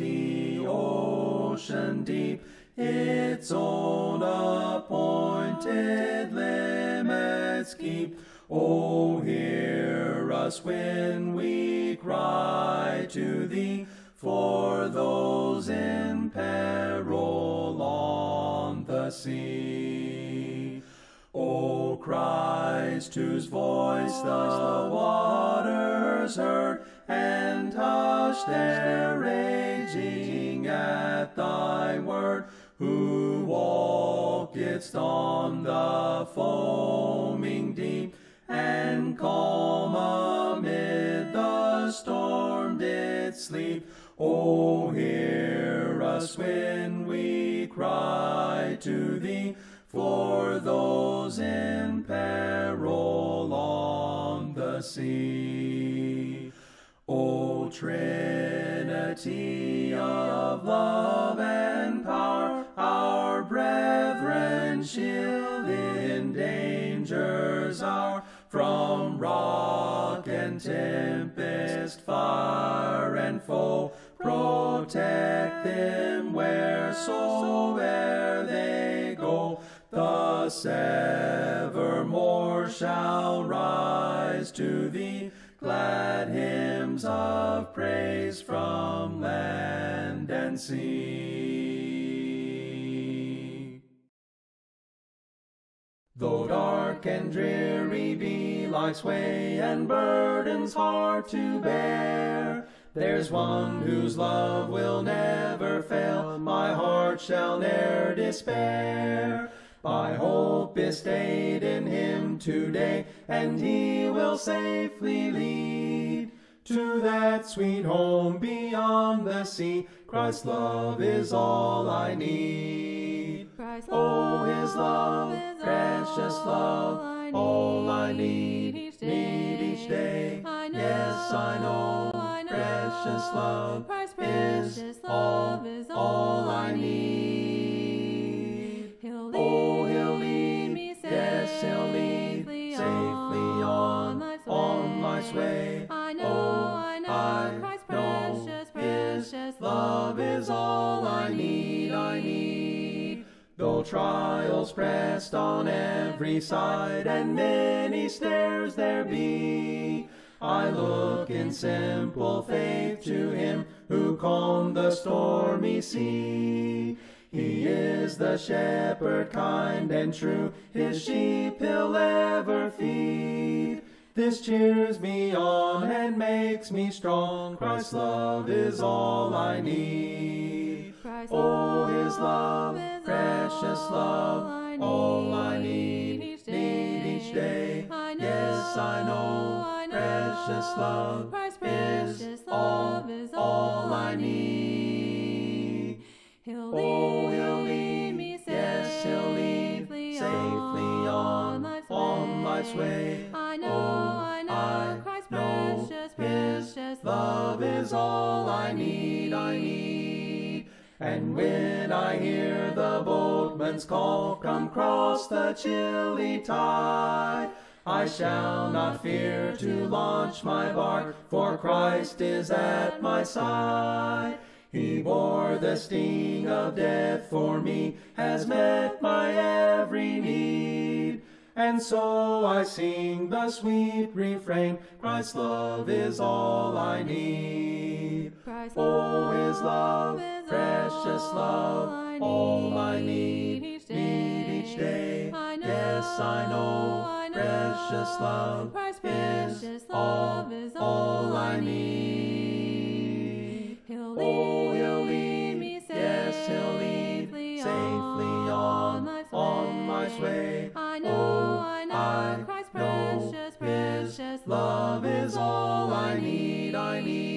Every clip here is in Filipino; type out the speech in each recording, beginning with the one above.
sea, ocean deep, its own appointed limits keep. Oh, hear us when we cry to thee for those in peril on the sea. O Christ, whose voice the waters heard and hushed their midst on the foaming deep, and calm amid the storm did sleep. O hear us when we cry to thee for those in peril on the sea. O Trinity of love and power, shield in dangers are from rock and tempest, fire and foe. Protect them soe'er they go. Thus evermore shall rise to thee glad hymns of praise from land and sea. Though dark and dreary be life's way and burdens hard to bear, there's one whose love will never fail, my heart shall ne'er despair. My hope is stayed in him today, and he will safely lead to that sweet home beyond the sea. Christ's love is all I need. Christ. Oh, his love, precious love, all I need, each day. Each day. I know, yes, I know, I know, precious love, Christ's precious is love is all I need. Oh, he'll lead oh, he'll lead me yes, he'll lead safely on, on life's way. On life's way. I know, oh, I know, Christ's precious, precious love is all I need, I need. Though trials pressed on every side, and many snares there be, I look in simple faith to him who calmed the stormy sea. He is the shepherd kind and true, his sheep he'll ever feed. This cheers me on and makes me strong. Christ's love is all I need. Christ oh, his love precious love. All I need, need each day. yes, I know, Precious love Christ's is love all, is all I need. oh, he'll lead me yes, he'll lead safely on, on life's, way. I know, oh, I know, Christ's precious, precious, precious love is all I need. I need. And when I hear the boatman's call Come cross the chilly tide, I shall not fear to launch my bark, For Christ is at my side. He bore the sting of death for me, Has met my every need. And so I sing the sweet refrain, Christ's love is all I need. Christ's oh, his love precious love, all I need, need each day. yes, I know, precious love, Christ's precious love is all I need. Oh, he'll lead, oh, he'll lead me yes, he'll lead safely on, on my way. Oh, I know, I know, Christ's precious, precious love is all I need, I need.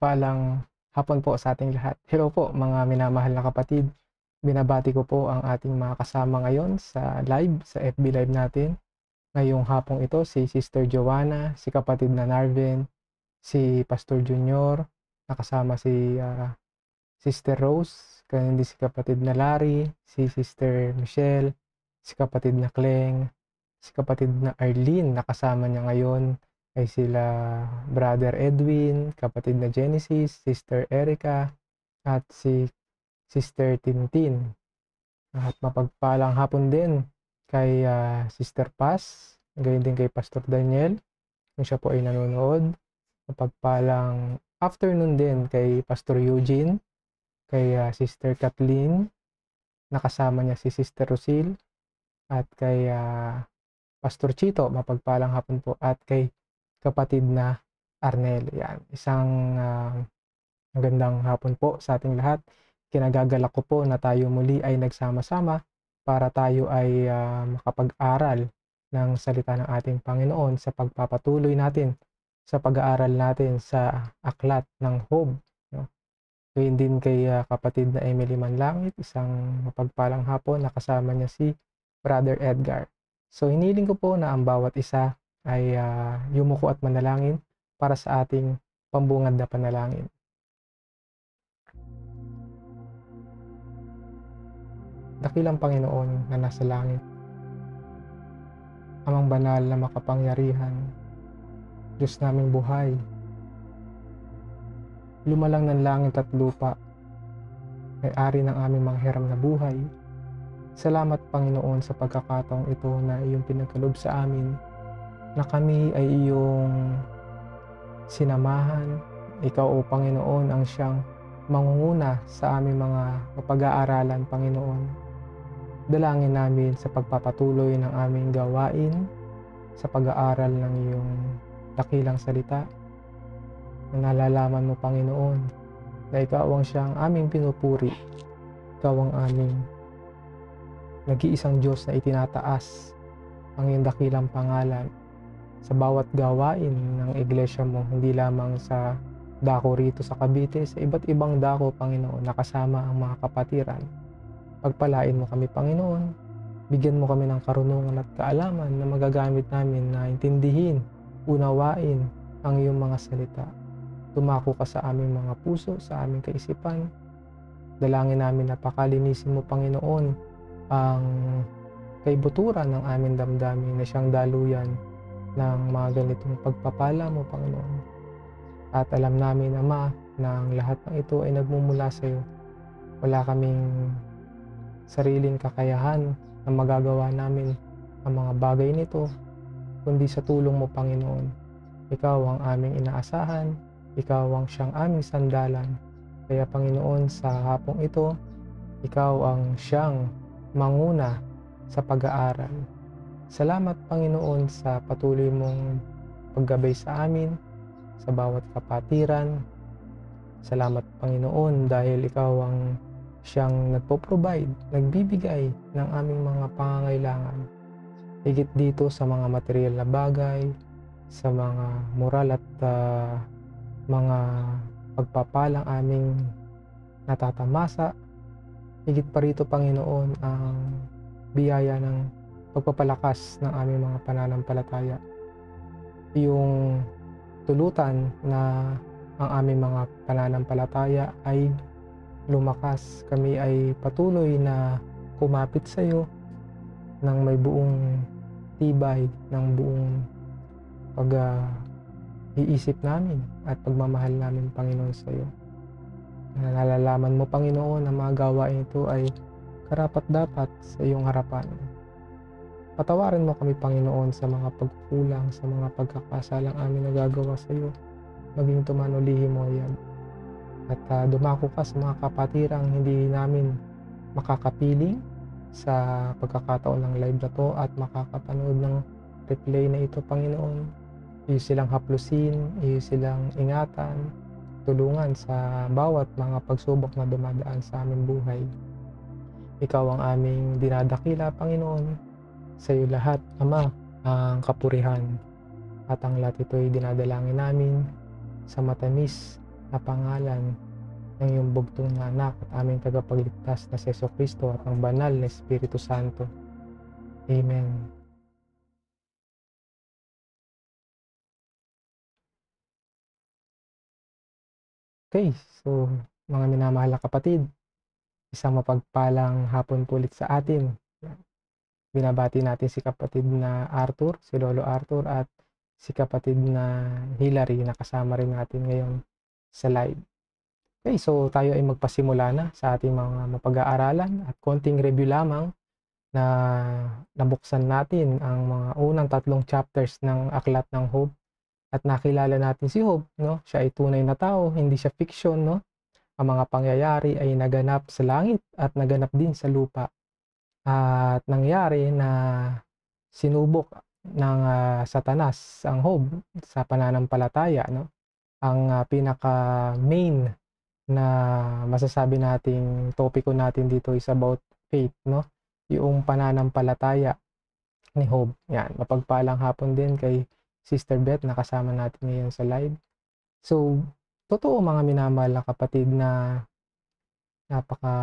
mapagpalang hapon po sa ating lahat. Hello po mga minamahal na kapatid. Binabati ko po ang ating mga kasama ngayon sa live, sa FB live natin. Ngayong hapong ito si Sister Joanna, si kapatid na Narvin, si Pastor Junior, nakasama si uh, Sister Rose, kaya hindi si kapatid na Larry, si Sister Michelle, si kapatid na Kleng, si kapatid na Arlene nakasama niya ngayon ay sila Brother Edwin, kapatid na Genesis, Sister Erica, at si Sister Tintin. At mapagpalang hapon din kay uh, Sister Paz, gayon din kay Pastor Daniel, kung siya po ay nanonood. Mapagpalang afternoon din kay Pastor Eugene, kay uh, Sister Kathleen, nakasama niya si Sister Rosil, at kay uh, Pastor Chito, mapagpalang hapon po, at kay kapatid na Arnel. Yan, isang uh, magandang hapon po sa ating lahat. Kinagagalak ko po na tayo muli ay nagsama-sama para tayo ay uh, makapag-aral ng salita ng ating Panginoon sa pagpapatuloy natin sa pag-aaral natin sa aklat ng Hob. No? Gayun din kay uh, kapatid na Emily Manlangit, isang mapagpalang hapon nakasama niya si Brother Edgar. So hiniling ko po na ang bawat isa ay uh, yumuko at manalangin para sa ating pambungad na panalangin. Dakilang Panginoon na nasa langit, Amang banal na makapangyarihan, Diyos naming buhay, lumalang ng langit at lupa, may-ari ng aming manghiram na buhay, Salamat Panginoon sa pagkakataong ito na iyong pinagkalob sa amin na kami ay iyong sinamahan. Ikaw o Panginoon ang siyang mangunguna sa aming mga mapag-aaralan, Panginoon. Dalangin namin sa pagpapatuloy ng aming gawain sa pag-aaral ng iyong dakilang salita na nalalaman mo, Panginoon, na ikaw ang siyang aming pinupuri. Ikaw ang aming nag-iisang Diyos na itinataas ang iyong dakilang pangalan sa bawat gawain ng iglesia mo, hindi lamang sa dako rito sa Cavite, sa iba't ibang dako, Panginoon, nakasama ang mga kapatiran. Pagpalain mo kami, Panginoon. Bigyan mo kami ng karunungan at kaalaman na magagamit namin na intindihin, unawain ang iyong mga salita. Tumako ka sa aming mga puso, sa aming kaisipan. Dalangin namin na pakalinisin mo, Panginoon, ang kaibuturan ng aming damdamin na siyang daluyan ng mga ganitong pagpapala mo, Panginoon. At alam namin, Ama, na ang lahat ng ito ay nagmumula sa iyo. Wala kaming sariling kakayahan na magagawa namin ang mga bagay nito, kundi sa tulong mo, Panginoon. Ikaw ang aming inaasahan, ikaw ang siyang aming sandalan. Kaya Panginoon, sa hapong ito, ikaw ang siyang manguna sa pag-aaral. Salamat Panginoon sa patuloy mong paggabay sa amin, sa bawat kapatiran. Salamat Panginoon dahil ikaw ang siyang nagpo-provide, nagbibigay ng aming mga pangangailangan. Higit dito sa mga material na bagay, sa mga moral at uh, mga pagpapalang aming natatamasa. Higit pa rito Panginoon ang biyaya ng pagpapalakas ng aming mga pananampalataya. Yung tulutan na ang aming mga pananampalataya ay lumakas. Kami ay patuloy na kumapit sa iyo ng may buong tibay, ng buong pag-iisip uh, namin at pagmamahal namin, Panginoon, sa iyo. Nalalaman mo, Panginoon, na mga gawain ito ay karapat dapat sa iyong harapan. Patawarin mo kami, Panginoon, sa mga pagkulang, sa mga pagkakasalang amin na gagawa sa iyo. Maging tumanulihi mo yan. At uh, dumako ka sa mga kapatirang hindi namin makakapiling sa pagkakataon ng live na to at makakapanood ng replay na ito, Panginoon. Iyo silang haplusin, iyo silang ingatan, tulungan sa bawat mga pagsubok na dumadaan sa aming buhay. Ikaw ang aming dinadakila, Panginoon sa iyo lahat, Ama, ang kapurihan. At ang lahat ito'y dinadalangin namin sa matamis na pangalan ng iyong bugtong na anak at aming tagapagligtas na si Kristo at ang banal na Espiritu Santo. Amen. Okay, so mga minamahal na kapatid, isang mapagpalang hapon po sa atin binabati natin si kapatid na Arthur, si Lolo Arthur at si kapatid na Hillary na kasama rin natin ngayon sa live. Okay, so tayo ay magpasimula na sa ating mga mapag-aaralan at konting review lamang na nabuksan natin ang mga unang tatlong chapters ng Aklat ng Hope at nakilala natin si Hope, no? Siya ay tunay na tao, hindi siya fiction, no? Ang mga pangyayari ay naganap sa langit at naganap din sa lupa. At nangyari na sinubok ng uh, Satanas ang Hob sa pananampalataya, no? Ang uh, pinaka main na masasabi nating topiko natin dito is about faith, no? Yung pananampalataya ni Hob. Yan, mapagpalang hapon din kay Sister Beth nakasama natin ngayon sa live. So, totoo mga minamahal na kapatid na napaka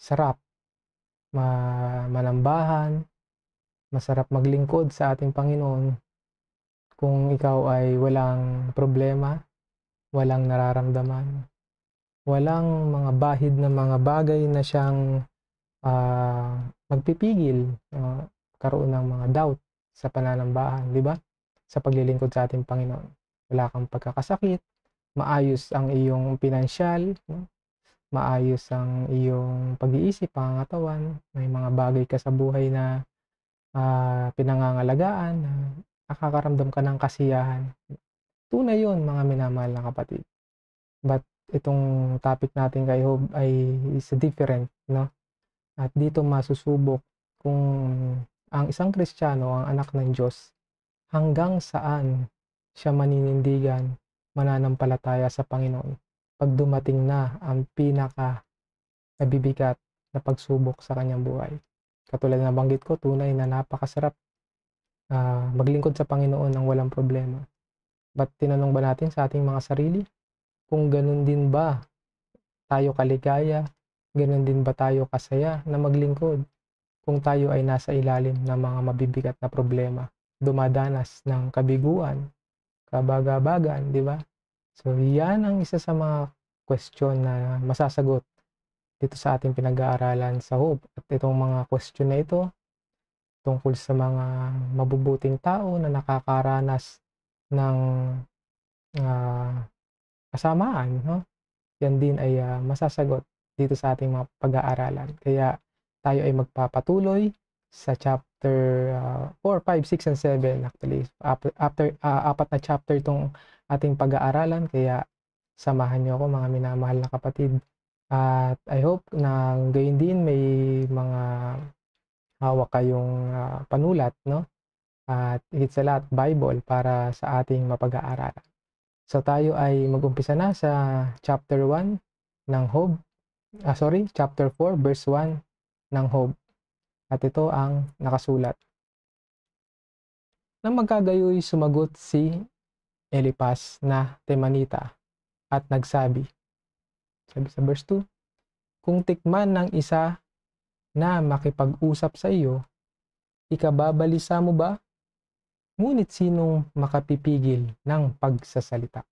sarap ma- malambahan, masarap maglingkod sa ating Panginoon kung ikaw ay walang problema, walang nararamdaman, walang mga bahid na mga bagay na siyang uh, magpipigil uh, karoon ng mga doubt sa pananambahan, di ba? Sa paglilingkod sa ating Panginoon. Wala kang pagkakasakit, maayos ang iyong pinansyal, maayos ang iyong pag-iisip, pangangatawan, may mga bagay ka sa buhay na uh, pinangangalagaan, na nakakaramdam ka ng kasiyahan. Tunay yun, mga minamahal na kapatid. But itong topic natin kay Hob ay is different, no? At dito masusubok kung ang isang Kristiyano, ang anak ng Diyos, hanggang saan siya maninindigan, mananampalataya sa Panginoon pag dumating na ang pinaka nabibigat na pagsubok sa kanyang buhay. Katulad na banggit ko, tunay na napakasarap uh, maglingkod sa Panginoon ng walang problema. But tinanong ba natin sa ating mga sarili kung ganun din ba tayo kaligaya, ganun din ba tayo kasaya na maglingkod kung tayo ay nasa ilalim ng mga mabibigat na problema, dumadanas ng kabiguan, kabagabagan, di ba? So, yan ang isa sa mga question na masasagot dito sa ating pinag-aaralan sa hope. At itong mga question na ito tungkol sa mga mabubuting tao na nakakaranas ng uh, kasamaan, no? yan din ay uh, masasagot dito sa ating mga pag-aaralan. Kaya tayo ay magpapatuloy sa chapter uh, 4, 5, 6, and 7 actually. After, uh, apat na chapter itong ating pag-aaralan. Kaya samahan niyo ako mga minamahal na kapatid. At I hope na gayon din may mga hawak kayong uh, panulat, no? At higit sa lahat, Bible para sa ating mapag-aaralan. So tayo ay mag-umpisa na sa chapter 1 ng Hob. Ah, sorry, chapter 4, verse 1 ng Hob. At ito ang nakasulat. Nang magkagayoy sumagot si Elipas na Temanita at nagsabi, sabi sa verse 2, Kung tikman ng isa na makipag-usap sa iyo, ikababalisa mo ba? Ngunit sinong makapipigil ng pagsasalita?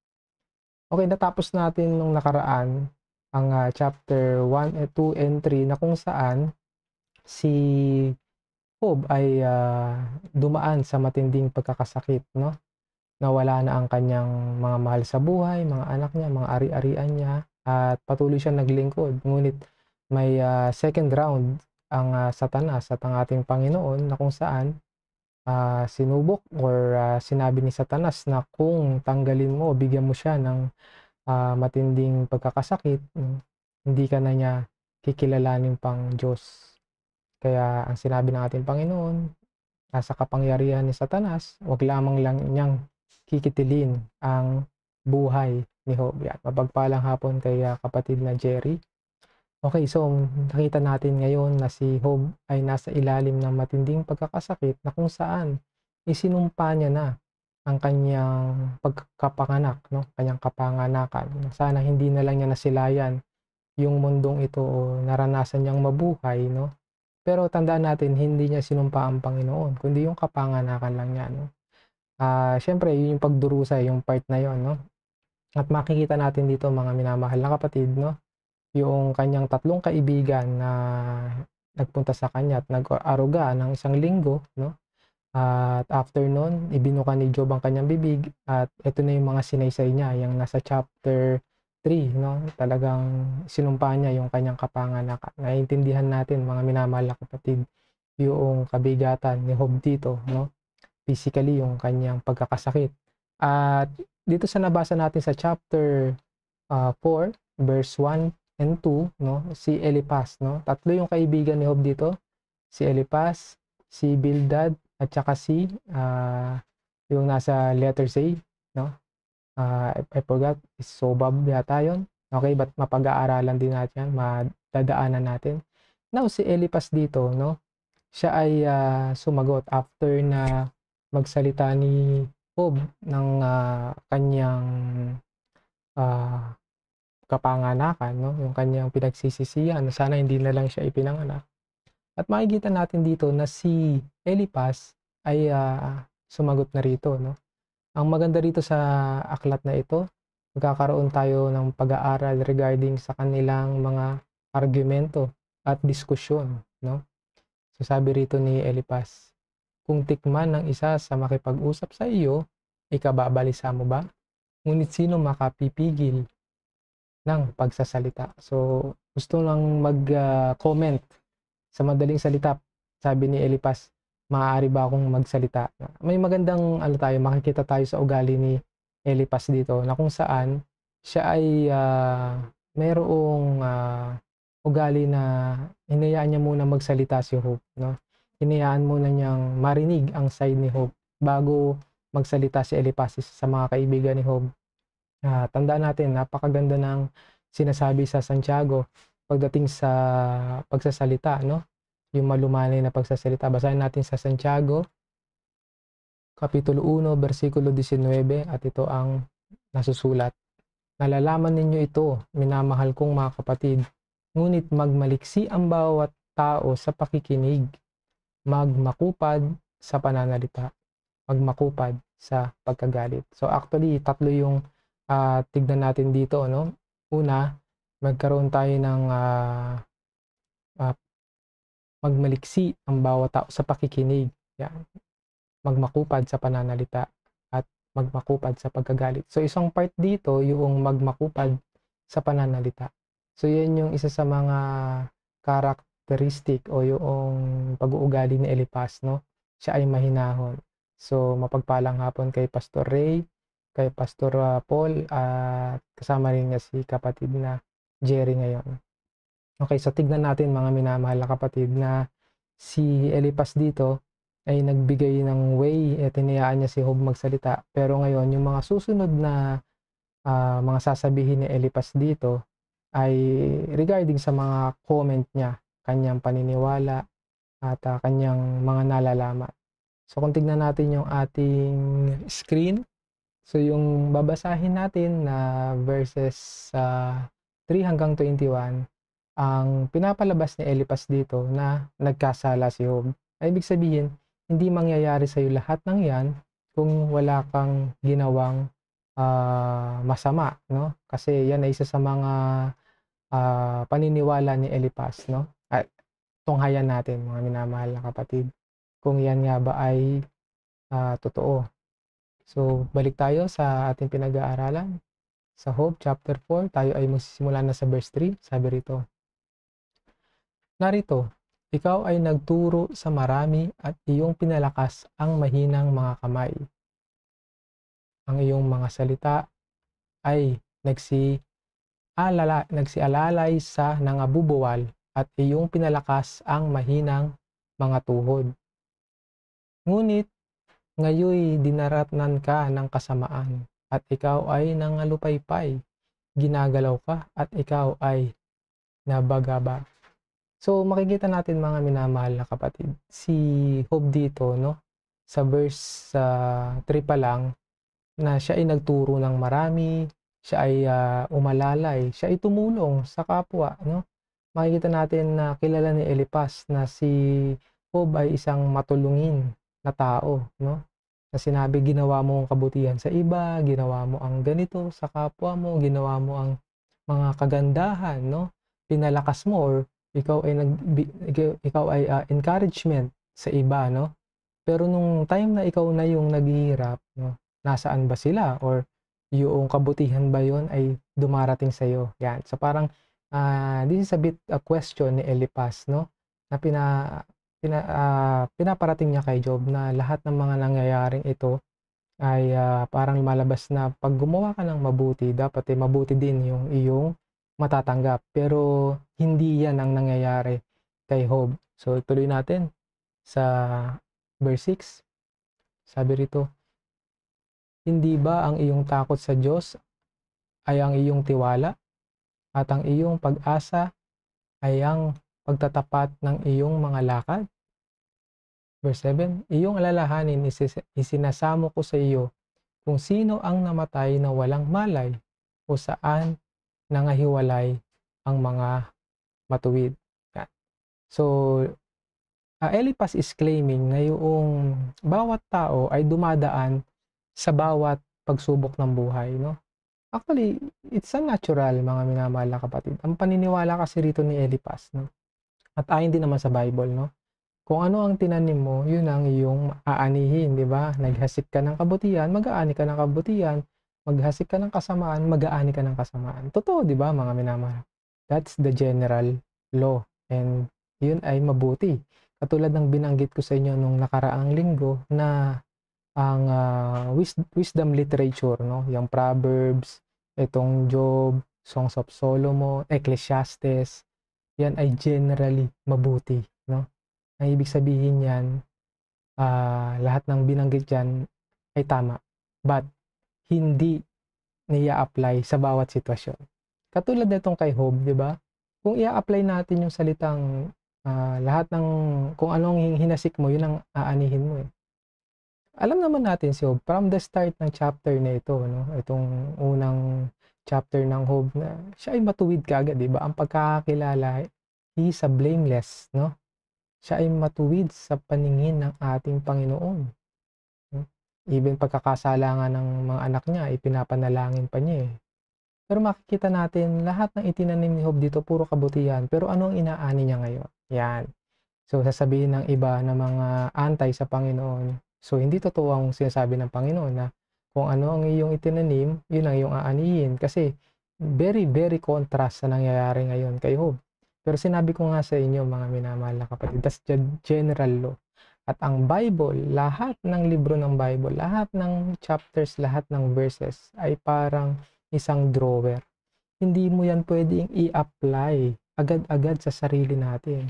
Okay, natapos natin nung nakaraan ang uh, chapter 1 eh, and 2 and 3 na kung saan si Job ay uh, dumaan sa matinding pagkakasakit, no? nawala na ang kanyang mga mahal sa buhay, mga anak niya, mga ari-arian niya at patuloy siyang naglingkod. Ngunit may uh, second round ang uh, ah, satanas at ang ating Panginoon na kung saan uh, sinubok or uh, sinabi ni satanas na kung tanggalin mo, bigyan mo siya ng uh, matinding pagkakasakit, hindi ka na niya kikilalanin pang Diyos. Kaya ang sinabi ng ating Panginoon, nasa kapangyarihan ni satanas, wag lamang lang niyang kikitilin ang buhay ni Hobie. At mapagpalang hapon kay ah, kapatid na Jerry. Okay, so nakita natin ngayon na si Hob ay nasa ilalim ng matinding pagkakasakit na kung saan isinumpa niya na ang kanyang pagkapanganak, no? kanyang kapanganakan. Sana hindi na lang niya nasilayan yung mundong ito o naranasan niyang mabuhay. No? Pero tandaan natin, hindi niya sinumpa ang Panginoon, kundi yung kapanganakan lang niya. No? uh, syempre, yun yung pagdurusa, yung part na yon no? At makikita natin dito mga minamahal na kapatid, no? Yung kanyang tatlong kaibigan na nagpunta sa kanya at nag-aruga ng isang linggo, no? At afternoon nun, ibinuka ni Job ang kanyang bibig at ito na yung mga sinaysay niya, yung nasa chapter 3, no? Talagang sinumpa niya yung kanyang kapanganak. Naiintindihan natin, mga minamahal na kapatid, yung kabigatan ni Job dito, no? physically yung kanyang pagkakasakit. At dito sa nabasa natin sa chapter uh, ah, 4 verse 1 and 2, no, si Elipas, no. Tatlo yung kaibigan ni Job dito, si Elipas, si Bildad at saka si uh, yung nasa letter A, no. Uh, I, forgot, is Sobab yata yon. Okay, but mapag-aaralan din natin yan, madadaanan natin. Now, si Elipas dito, no, siya ay uh, sumagot after na magsalita ni Hob ng uh, kanyang uh, kapanganakan, no? yung kanyang pinagsisisihan, sana hindi na lang siya ipinanganak. At makikita natin dito na si Elipas ay uh, sumagot na rito. No? Ang maganda rito sa aklat na ito, magkakaroon tayo ng pag-aaral regarding sa kanilang mga argumento at diskusyon. No? So sabi rito ni Elipas, kung tikman ng isa sa makipag-usap sa iyo, ikababalisa mo ba? Ngunit sino makapipigil ng pagsasalita? So, gusto lang mag-comment ah, uh, sa madaling salita. Sabi ni Elipas, maaari ba akong magsalita? May magandang ano tayo, makikita tayo sa ugali ni Elipas dito na kung saan siya ay uh, ah, mayroong uh, ah, ugali na hinayaan niya muna magsalita si Hope, no? hinayaan muna niyang marinig ang side ni Hope bago magsalita si Elipasis sa mga kaibigan ni Hope. Uh, tandaan natin, napakaganda ng sinasabi sa Santiago pagdating sa pagsasalita, no? Yung malumanay na pagsasalita. Basahin natin sa Santiago, Kapitulo 1, versikulo 19, at ito ang nasusulat. Nalalaman ninyo ito, minamahal kong mga kapatid, ngunit magmaliksi ang bawat tao sa pakikinig magmakupad sa pananalita, magmakupad sa pagkagalit. So actually, tatlo yung uh, tignan natin dito. Ano? Una, magkaroon tayo ng uh, uh, magmaliksi ang bawat tao sa pakikinig. Yan. Magmakupad sa pananalita at magmakupad sa pagkagalit. So isang part dito yung magmakupad sa pananalita. So yan yung isa sa mga karakter karakteristik o yung pag-uugali ni Elipas, no? Siya ay mahinahon. So, mapagpalang hapon kay Pastor Ray, kay Pastor uh, Paul, at uh, kasama rin niya si kapatid na Jerry ngayon. Okay, so tignan natin mga minamahal na kapatid na si Elipas dito ay nagbigay ng way at eh, tinayaan niya si Hob magsalita. Pero ngayon, yung mga susunod na uh, mga sasabihin ni Elipas dito ay regarding sa mga comment niya kanyang paniniwala at uh, kanyang mga nalalaman. So kung tignan natin yung ating screen, so yung babasahin natin na verses uh, ah, 3 hanggang 21, ang pinapalabas ni Elipas dito na nagkasala si Job. Ay ibig sabihin, hindi mangyayari sa iyo lahat ng 'yan kung wala kang ginawang uh, masama, no? Kasi 'yan ay isa sa mga uh, paniniwala ni Elipas, no? tunghayan natin, mga minamahal na kapatid, kung yan nga ba ay uh, totoo. So, balik tayo sa ating pinag-aaralan. Sa Hope chapter 4, tayo ay magsisimula na sa verse 3, sabi rito. Narito, ikaw ay nagturo sa marami at iyong pinalakas ang mahinang mga kamay. Ang iyong mga salita ay nagsi alala, nagsialalay sa nangabubuwal at iyong pinalakas ang mahinang mga tuhod. Ngunit, ngayoy dinaratnan ka ng kasamaan at ikaw ay nangalupaypay, ginagalaw ka at ikaw ay nabagaba. So makikita natin mga minamahal na kapatid, si Hope dito no sa verse uh, 3 pa lang na siya ay nagturo ng marami, siya ay uh, umalalay, siya ay tumulong sa kapwa no makikita natin na kilala ni Elipas na si Job ay isang matulungin na tao, no? Na sinabi, ginawa mo ang kabutihan sa iba, ginawa mo ang ganito sa kapwa mo, ginawa mo ang mga kagandahan, no? Pinalakas mo or ikaw ay nag ikaw ay uh, encouragement sa iba, no? Pero nung time na ikaw na yung naghihirap, no? Nasaan ba sila or yung kabutihan ba yon ay dumarating sa iyo? Yan. So parang uh, this is a bit a question ni Elipas, no? Na pina, pina, uh, pinaparating niya kay Job na lahat ng mga nangyayaring ito ay uh, parang malabas na pag gumawa ka ng mabuti, dapat eh, mabuti din yung iyong matatanggap. Pero hindi yan ang nangyayari kay Job. So tuloy natin sa verse 6. Sabi rito, Hindi ba ang iyong takot sa Diyos ay ang iyong tiwala at ang iyong pag-asa ay ang pagtatapat ng iyong mga lakad. Verse 7, Iyong alalahanin isinasamo ko sa iyo kung sino ang namatay na walang malay o saan nangahiwalay ang mga matuwid. So, uh, Elipas is claiming na yung bawat tao ay dumadaan sa bawat pagsubok ng buhay. No? Actually, it's a natural mga minamahal na kapatid. Ang paniniwala kasi rito ni Elipas, no? At ayon din naman sa Bible, no? Kung ano ang tinanim mo, yun ang iyong aanihin, di ba? Naghasik ka ng kabutihan, mag-aani ka ng kabutihan. Maghasik ka ng kasamaan, mag-aani ka ng kasamaan. Totoo, di ba, mga minamahal? That's the general law. And yun ay mabuti. Katulad ng binanggit ko sa inyo nung nakaraang linggo na ang uh, wisdom literature, no? Yung Proverbs, itong Job, Songs of Solomon, Ecclesiastes, yan ay generally mabuti, no? Ang ibig sabihin niyan uh, lahat ng binanggit diyan ay tama. But, hindi niya apply sa bawat sitwasyon. Katulad nitong kay Job, di ba? Kung i-apply natin yung salitang uh, lahat ng, kung anong hinasik mo, yun ang aanihin mo eh alam naman natin si Hob, from the start ng chapter na ito, no? itong unang chapter ng Hob, na siya ay matuwid kaagad, 'di ba? Ang pagkakakilala, he is a blameless, no? Siya ay matuwid sa paningin ng ating Panginoon. Hmm? Even pagkakasala nga ng mga anak niya, ipinapanalangin pa niya eh. Pero makikita natin, lahat ng itinanim ni Hob dito, puro kabutihan. Pero ano ang inaani niya ngayon? Yan. So, sasabihin ng iba na mga antay sa Panginoon, So, hindi totoo ang sinasabi ng Panginoon na kung ano ang iyong itinanim, yun ang iyong aanihin. Kasi, very, very contrast sa nangyayari ngayon kay Job. Pero sinabi ko nga sa inyo, mga minamahal na kapatid, that's the general law. At ang Bible, lahat ng libro ng Bible, lahat ng chapters, lahat ng verses ay parang isang drawer. Hindi mo yan pwedeng i-apply agad-agad sa sarili natin.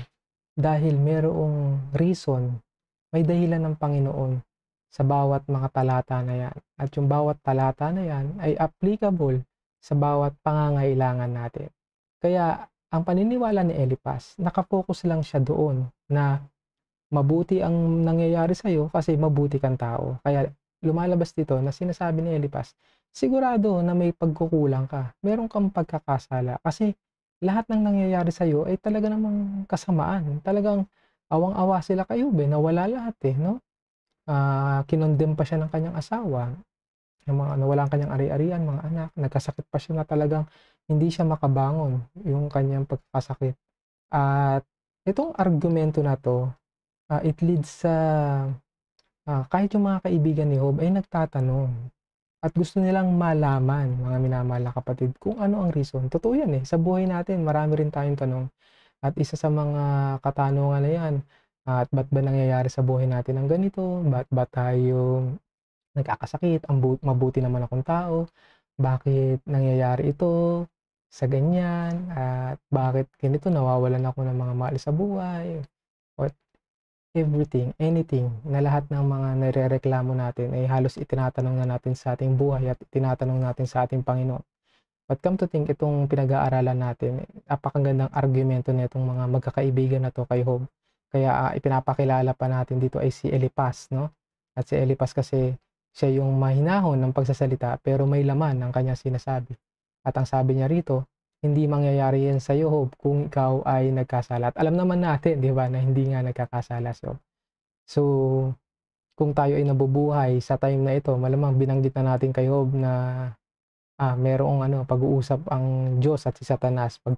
Dahil merong reason may dahilan ng Panginoon sa bawat mga talata na yan. At yung bawat talata na yan ay applicable sa bawat pangangailangan natin. Kaya ang paniniwala ni Elipas, nakafocus lang siya doon na mabuti ang nangyayari sa iyo kasi mabuti kang tao. Kaya lumalabas dito na sinasabi ni Elipas, sigurado na may pagkukulang ka. Meron kang pagkakasala kasi lahat ng nangyayari sa iyo ay talaga namang kasamaan. Talagang awang-awa sila kay Ube na wala lahat eh, no? Uh, ah, kinondem pa siya ng kanyang asawa, ng mga nawala ang kanyang ari-arian, mga anak, nagkasakit pa siya na talagang hindi siya makabangon yung kanyang pagkasakit. At itong argumento na to, uh, it leads sa uh, kahit yung mga kaibigan ni Hob ay nagtatanong at gusto nilang malaman, mga minamahal na kapatid, kung ano ang reason. Totoo yan eh. Sa buhay natin, marami rin tayong tanong at isa sa mga katanungan na yan, at ba't ba nangyayari sa buhay natin ang ganito? Ba't ba tayo nagkakasakit? Ang bu- mabuti naman akong tao. Bakit nangyayari ito sa ganyan? At bakit ganito nawawalan ako ng mga mahal sa buhay? What everything, anything, na lahat ng mga nare natin ay halos itinatanong na natin sa ating buhay at tinatanong natin sa ating Panginoon. But come to think, itong pinag-aaralan natin, napakagandang argumento na itong mga magkakaibigan na to kay Job. Kaya uh, ipinapakilala pa natin dito ay si Elipas, no? At si Elipas kasi siya yung mahinahon ng pagsasalita pero may laman ang kanya sinasabi. At ang sabi niya rito, hindi mangyayari yan sa iyo, Job, kung ikaw ay nagkasala. At alam naman natin, di ba, na hindi nga nagkakasala si Job. So, kung tayo ay nabubuhay sa time na ito, malamang binanggit na natin kay Job na uh, merong ano, pag-uusap ang Diyos at si Satanas pag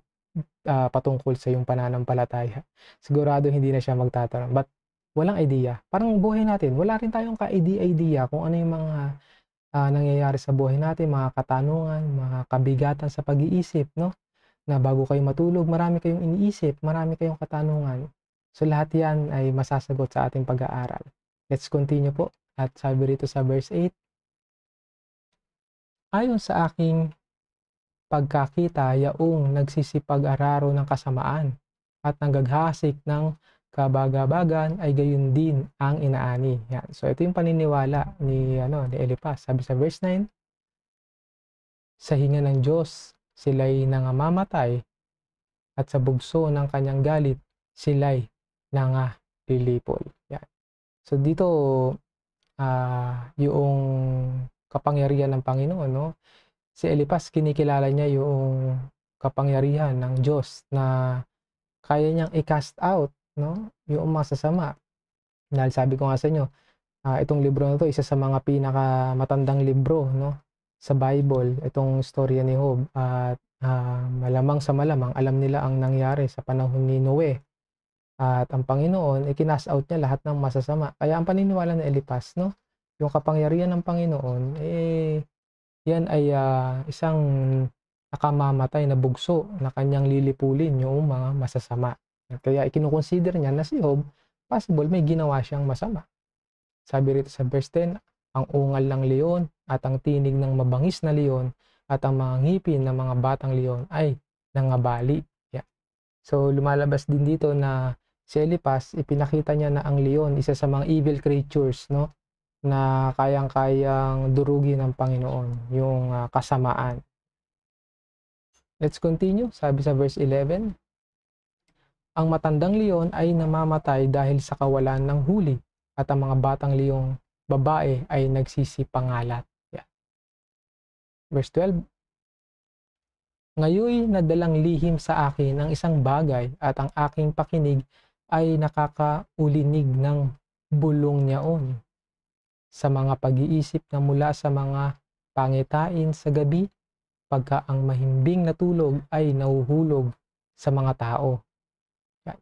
uh, patungkol sa yung pananampalataya. Sigurado hindi na siya magtatanong. But walang idea. Parang buhay natin, wala rin tayong ka-idea-idea kung ano yung mga uh, nangyayari sa buhay natin, mga katanungan, mga kabigatan sa pag-iisip, no? Na bago kayo matulog, marami kayong iniisip, marami kayong katanungan. So lahat yan ay masasagot sa ating pag-aaral. Let's continue po. At sabi rito sa verse 8, Ayon sa aking pagkakita, yaong nagsisipag-araro ng kasamaan at nangaghasik ng kabagabagan ay gayon din ang inaani. Yan. So ito yung paniniwala ni ano ni Elipas. Sabi sa verse 9, sa hinga ng Diyos sila'y nangamamatay at sa bugso ng kanyang galit sila'y nanga lilipol. Yan. So dito uh, ah, yung kapangyarihan ng Panginoon. No? Si Elipas, kinikilala niya yung kapangyarihan ng Diyos na kaya niyang i-cast out no? yung masasama. Dahil sabi ko nga sa inyo, uh, itong libro na to isa sa mga pinaka libro no? sa Bible, itong storya ni Job. At uh, malamang sa malamang, alam nila ang nangyari sa panahon ni Noe. At ang Panginoon, ikinas out niya lahat ng masasama. Kaya ang paniniwala ni Elipas, no? yung kapangyarihan ng Panginoon, eh, yan ay uh, isang nakamamatay na bugso na kanyang lilipulin yung mga masasama. At kaya ikinukonsider niya na si Job, possible may ginawa siyang masama. Sabi rito sa verse 10, ang ungal ng leon at ang tinig ng mabangis na leon at ang mga ngipin ng mga batang leon ay nangabali. Yeah. So lumalabas din dito na si Elipas, ipinakita niya na ang leon, isa sa mga evil creatures, no? na kayang-kayang durugi ng Panginoon yung uh, kasamaan. Let's continue, sabi sa verse 11. Ang matandang leon ay namamatay dahil sa kawalan ng huli at ang mga batang leong babae ay nagsisipangalat. Yeah. Verse 12. Ngayoy nadalang lihim sa akin ang isang bagay at ang aking pakinig ay nakakaulinig ng bulong niyaon sa mga pag-iisip na mula sa mga pangitain sa gabi pagka ang mahimbing na tulog ay nahuhulog sa mga tao.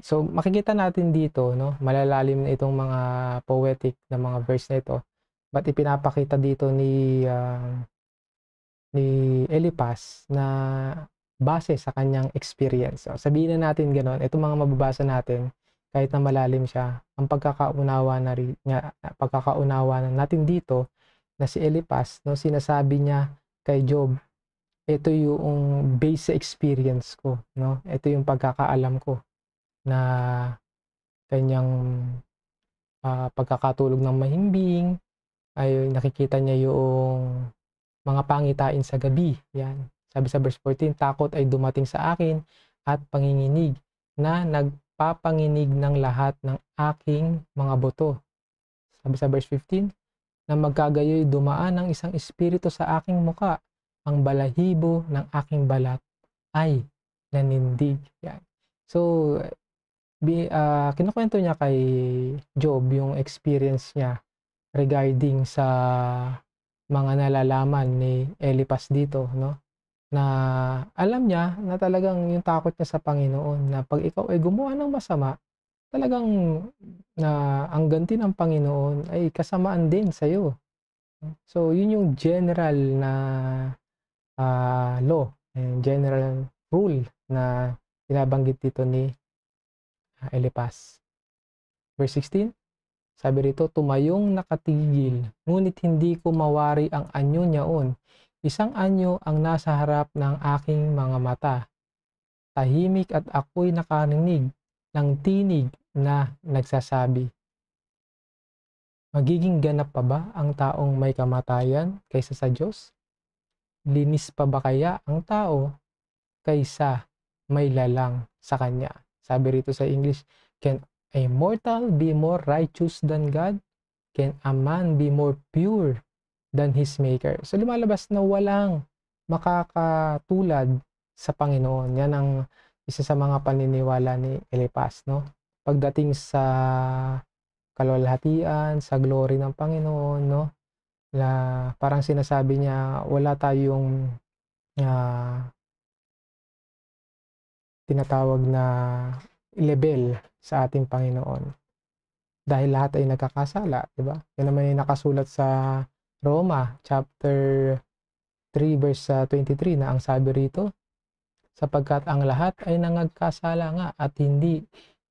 So makikita natin dito, no, malalalim na itong mga poetic na mga verse na ito. But ipinapakita dito ni uh, ni Elipas na base sa kanyang experience. So, sabihin na natin ganoon, itong mga mababasa natin kahit na malalim siya, ang pagkakaunawa na rin, niya, pagkakaunawa na natin dito na si Elipas, no, sinasabi niya kay Job, ito yung base experience ko, no? Ito yung pagkakaalam ko na kanyang uh, pagkakatulog ng mahimbing, ay nakikita niya yung mga pangitain sa gabi. Yan. Sabi sa verse 14, takot ay dumating sa akin at panginginig na nag papanginig ng lahat ng aking mga buto. Sabi sa verse 15, na magkagayoy dumaan ng isang espiritu sa aking muka, ang balahibo ng aking balat ay nanindig. Yan. So, bi, uh, kinukwento niya kay Job yung experience niya regarding sa mga nalalaman ni Elipas dito, no? na alam niya na talagang yung takot niya sa Panginoon na pag ikaw ay gumawa ng masama, talagang na ang ganti ng Panginoon ay kasamaan din sa iyo. So, yun yung general na uh, law, and general rule na binabanggit dito ni ah, Elipas. Verse 16, sabi rito, tumayong nakatigil, ngunit hindi ko mawari ang anyo niyaon Isang anyo ang nasa harap ng aking mga mata. Tahimik at ako'y nakarinig ng tinig na nagsasabi. Magiging ganap pa ba ang taong may kamatayan kaysa sa Diyos? Linis pa ba kaya ang tao kaysa may lalang sa Kanya? Sabi rito sa English, Can a mortal be more righteous than God? Can a man be more pure than his maker. So lumalabas na walang makakatulad sa Panginoon. Yan ang isa sa mga paniniwala ni Elipas, no? Pagdating sa kalwalhatian, sa glory ng Panginoon, no? La, parang sinasabi niya, wala tayong uh, tinatawag na level sa ating Panginoon. Dahil lahat ay nagkakasala, di ba? Yan naman yung nakasulat sa Roma chapter 3 verse 23 ah, na ang sabi rito, sapagkat ang lahat ay nangagkasala nga at hindi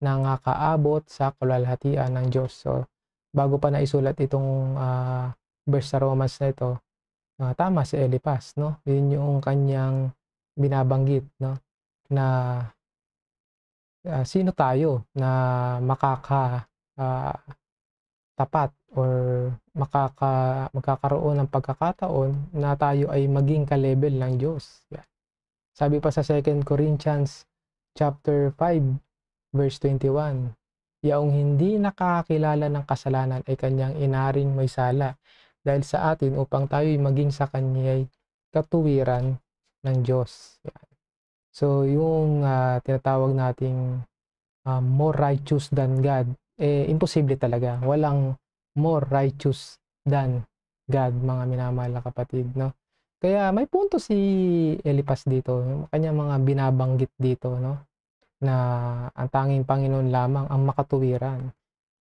nangakaabot sa kalalhatian ng Diyos. So, bago pa naisulat itong uh, verse sa Romans na ito, uh, tama si Elipas, no? Yun yung kanyang binabanggit, no? Na uh, sino tayo na makaka uh, tapat or makaka, magkakaroon ng pagkakataon na tayo ay maging ka-level ng Diyos. Yeah. Sabi pa sa 2 Corinthians chapter 5 verse 21, Yaong hindi nakakilala ng kasalanan ay kanyang inaring may sala dahil sa atin upang tayo ay maging sa kanya'y katuwiran ng Diyos. Yeah. So yung uh, tinatawag nating uh, more righteous than God eh, imposible talaga. Walang more righteous than God, mga minamahal na kapatid, no? Kaya may punto si Elipas dito, yung kanya mga binabanggit dito, no? Na ang tanging Panginoon lamang ang makatuwiran.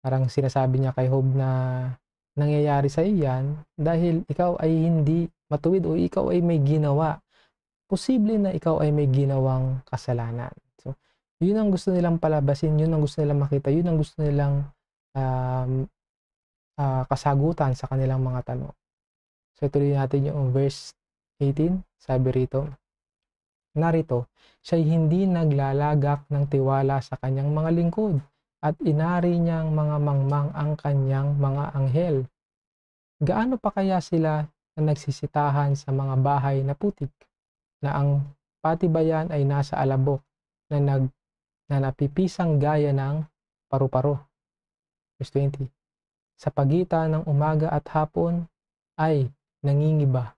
Parang sinasabi niya kay Hob na nangyayari sa iyan dahil ikaw ay hindi matuwid o ikaw ay may ginawa. Posible na ikaw ay may ginawang kasalanan yun ang gusto nilang palabasin, yun ang gusto nilang makita, yun ang gusto nilang um, uh, kasagutan sa kanilang mga tanong. So tuloy natin yung verse 18, sabi rito, Narito, siya'y hindi naglalagak ng tiwala sa kanyang mga lingkod at inari niyang mga mangmang ang kanyang mga anghel. Gaano pa kaya sila na nagsisitahan sa mga bahay na putik na ang patibayan ay nasa alabok na nag na napipisang gaya ng paru-paro. Verse 20. Sa pagitan ng umaga at hapon ay nangingiba,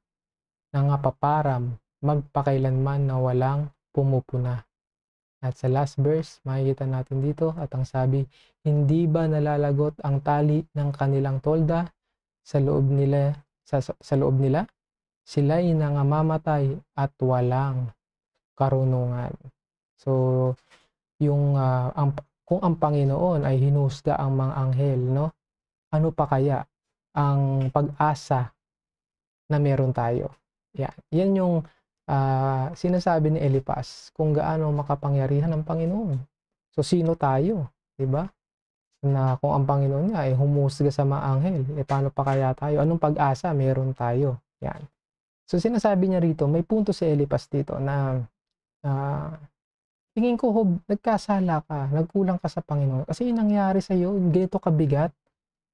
nangapaparam, magpakailanman na walang pumupuna. At sa last verse, makikita natin dito at ang sabi, hindi ba nalalagot ang tali ng kanilang tolda sa loob nila sa, sa loob nila? Sila'y nangangamatay at walang karunungan. So, yung uh, ang, kung ang Panginoon ay hinusga ang mga anghel, no? Ano pa kaya ang pag-asa na meron tayo? Yan, yan yung uh, sinasabi ni Elipas kung gaano makapangyarihan ng Panginoon. So sino tayo, 'di ba? Na kung ang Panginoon niya ay eh, humusga sa mga anghel, eh paano pa kaya tayo? Anong pag-asa meron tayo? Yan. So sinasabi niya rito, may punto si Elipas dito na uh, Tingin ko, Hob, nagkasala ka, nagkulang ka sa Panginoon. Kasi yung nangyari sa'yo, ganito kabigat,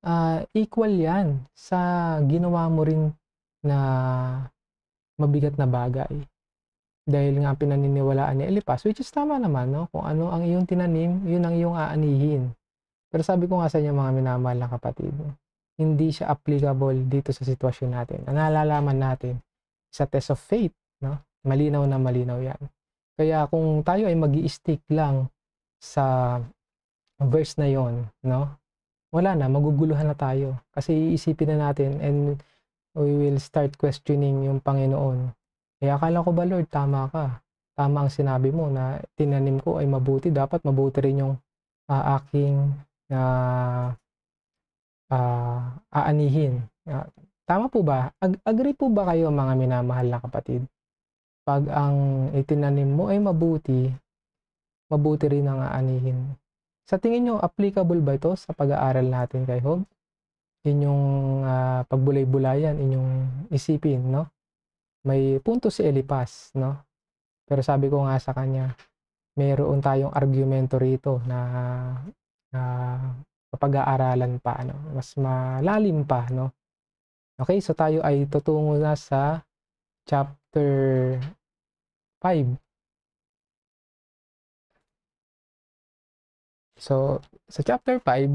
uh, equal yan sa ginawa mo rin na mabigat na bagay. Dahil nga pinaniniwalaan ni Elipas, which is tama naman, no? Kung ano ang iyong tinanim, yun ang iyong aanihin. Pero sabi ko nga sa inyo mga minamahal na kapatid, hindi siya applicable dito sa sitwasyon natin. Ang nalalaman natin sa test of faith, no? Malinaw na malinaw yan. Kaya kung tayo ay mag stick lang sa verse na yon, no? Wala na, maguguluhan na tayo. Kasi iisipin na natin and we will start questioning yung Panginoon. Kaya eh, akala ko ba, Lord, tama ka? Tama ang sinabi mo na tinanim ko ay mabuti. Dapat mabuti rin yung uh, aking uh, uh, aanihin. Uh, tama po ba? Ag- agree po ba kayo mga minamahal na kapatid? pag ang itinanim mo ay mabuti, mabuti rin ang aanihin. Sa tingin nyo, applicable ba ito sa pag-aaral natin kay Hob? Inyong uh, ah, pagbulay-bulayan, inyong isipin, no? May punto si Elipas, no? Pero sabi ko nga sa kanya, mayroon tayong argumento rito na uh, ah, pag-aaralan pa, no? Mas malalim pa, no? Okay, so tayo ay tutungo na sa chapter 5. So, sa chapter 5,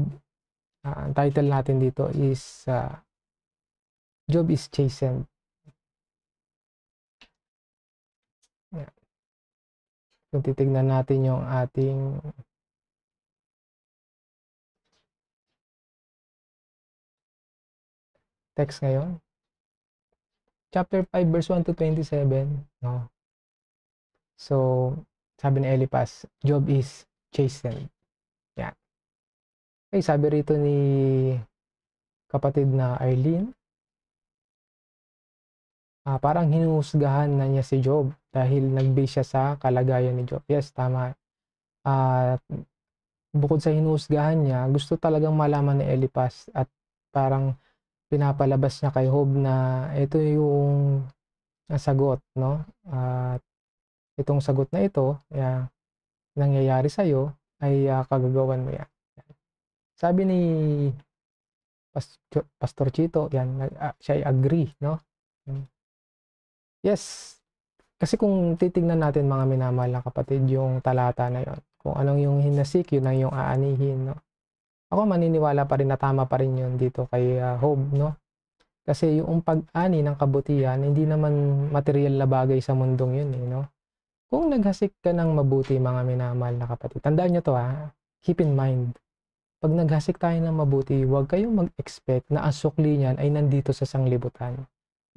uh, ah, ang title natin dito is uh, Job is Chastened. Yeah. Kung titignan natin yung ating text ngayon. Chapter 5 verse 1 to 27, no. So, sabi ni Elipas, Job is chastened. Yan. Okay, sabi rito ni kapatid na Arlene, ah, parang hinusgahan na niya si Job dahil nagbase siya sa kalagayan ni Job. Yes, tama. At bukod sa hinusgahan niya, gusto talagang malaman ni Elipas at parang pinapalabas niya kay Job na ito yung sagot, no? At itong sagot na ito, uh, nangyayari sa'yo, ay uh, kagagawan mo yan. Sabi ni Pastor Chito, yan, ah, siya ay agree, no? Yes, kasi kung titignan natin mga minamahal na kapatid yung talata na yon, kung anong yung hinasik, yun ang yung aanihin, no? Ako maniniwala pa rin na tama pa rin yun dito kay uh, Hob, no? Kasi yung pag-ani ng kabutihan, hindi naman material na bagay sa mundong yun, eh, no? Kung naghasik ka ng mabuti mga minamahal na kapatid, tandaan nyo to ha, ah. keep in mind, pag naghasik tayo ng mabuti, huwag kayong mag-expect na ang sukli niyan ay nandito sa sanglibutan.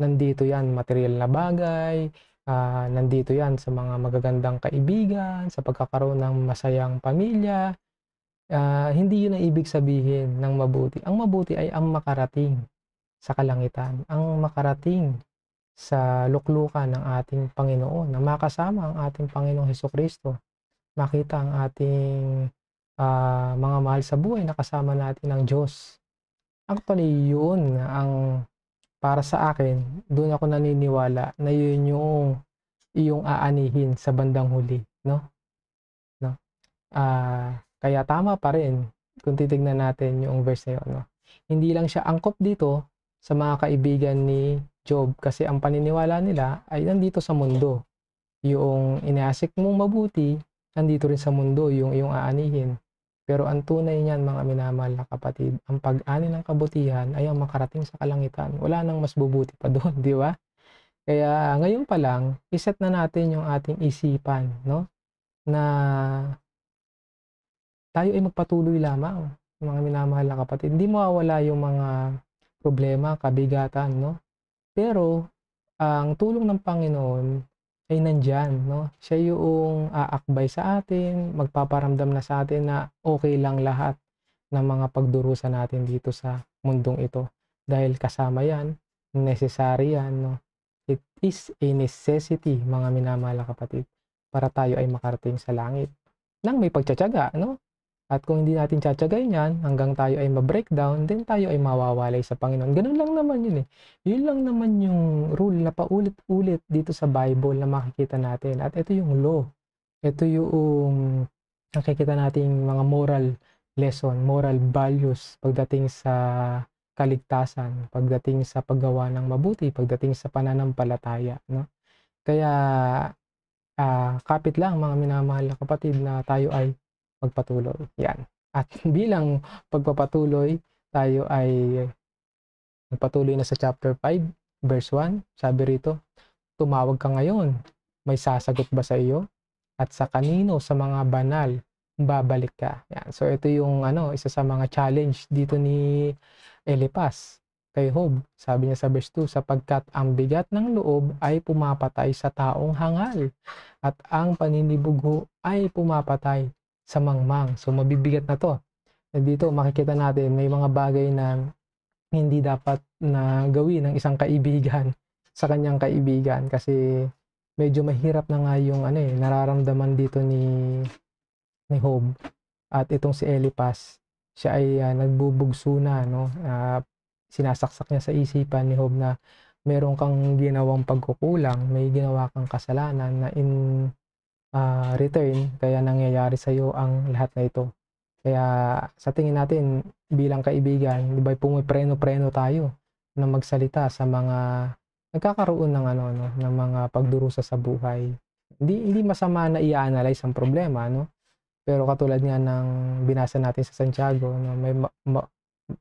Nandito yan material na bagay, uh, nandito yan sa mga magagandang kaibigan, sa pagkakaroon ng masayang pamilya. Uh, hindi yun ang ibig sabihin ng mabuti. Ang mabuti ay ang makarating sa kalangitan, ang makarating sa luklukan ng ating Panginoon, na makasama ang ating Panginoong Heso Kristo, makita ang ating uh, mga mahal sa buhay na kasama natin ng Diyos. Actually, yun ang para sa akin, doon ako naniniwala na yun yung iyong aanihin sa bandang huli, no? No. Uh, kaya tama pa rin kung titignan natin yung verse na yun, no? Hindi lang siya angkop dito sa mga kaibigan ni Job kasi ang paniniwala nila ay nandito sa mundo. Yung inaasik mong mabuti, nandito rin sa mundo yung iyong aanihin. Pero ang tunay niyan mga minamahal na kapatid, ang pag-ani ng kabutihan ay ang makarating sa kalangitan. Wala nang mas bubuti pa doon, di ba? Kaya ngayon pa lang, iset na natin yung ating isipan, no? Na tayo ay magpatuloy lamang, mga minamahal na kapatid. Hindi mawawala yung mga problema, kabigatan, no? Pero ang tulong ng Panginoon ay nandyan, no? Siya yung aakbay sa atin, magpaparamdam na sa atin na okay lang lahat ng mga pagdurusa natin dito sa mundong ito. Dahil kasama yan, necessary yan, no? It is a necessity, mga minamahal kapatid, para tayo ay makarating sa langit. Nang may pagtsatsaga, no? At kung hindi natin tsatsagayin yan, hanggang tayo ay ma-breakdown, then tayo ay mawawalay sa Panginoon. Ganun lang naman yun eh. Yun lang naman yung rule na paulit-ulit dito sa Bible na makikita natin. At ito yung law. Ito yung nakikita natin mga moral lesson, moral values pagdating sa kaligtasan, pagdating sa paggawa ng mabuti, pagdating sa pananampalataya. No? Kaya uh, kapit lang mga minamahal na kapatid na tayo ay magpatuloy. Yan. At bilang pagpapatuloy, tayo ay nagpatuloy na sa chapter 5, verse 1. Sabi rito, tumawag ka ngayon. May sasagot ba sa iyo? At sa kanino sa mga banal babalik ka. Yan. So ito yung ano, isa sa mga challenge dito ni Elipas kay Job. Sabi niya sa verse 2, sapagkat ang bigat ng loob ay pumapatay sa taong hangal at ang paninibugho ay pumapatay sa mangmang. So mabibigat na to. At dito makikita natin may mga bagay na hindi dapat na gawin ng isang kaibigan sa kanyang kaibigan kasi medyo mahirap na nga yung ano eh, nararamdaman dito ni ni Hob at itong si Elipas siya ay uh, nagbubugso na no uh, sinasaksak niya sa isipan ni Hob na meron kang ginawang pagkukulang may ginawa kang kasalanan na in uh, return kaya nangyayari sa iyo ang lahat na ito. Kaya sa tingin natin bilang kaibigan, 'di ba pumipreno-preno tayo na magsalita sa mga nagkakaroon ng ano no, ng mga pagdurusa sa buhay. Hindi hindi masama na i-analyze ang problema, no? Pero katulad nga ng binasa natin sa Santiago, no, may ma- ma-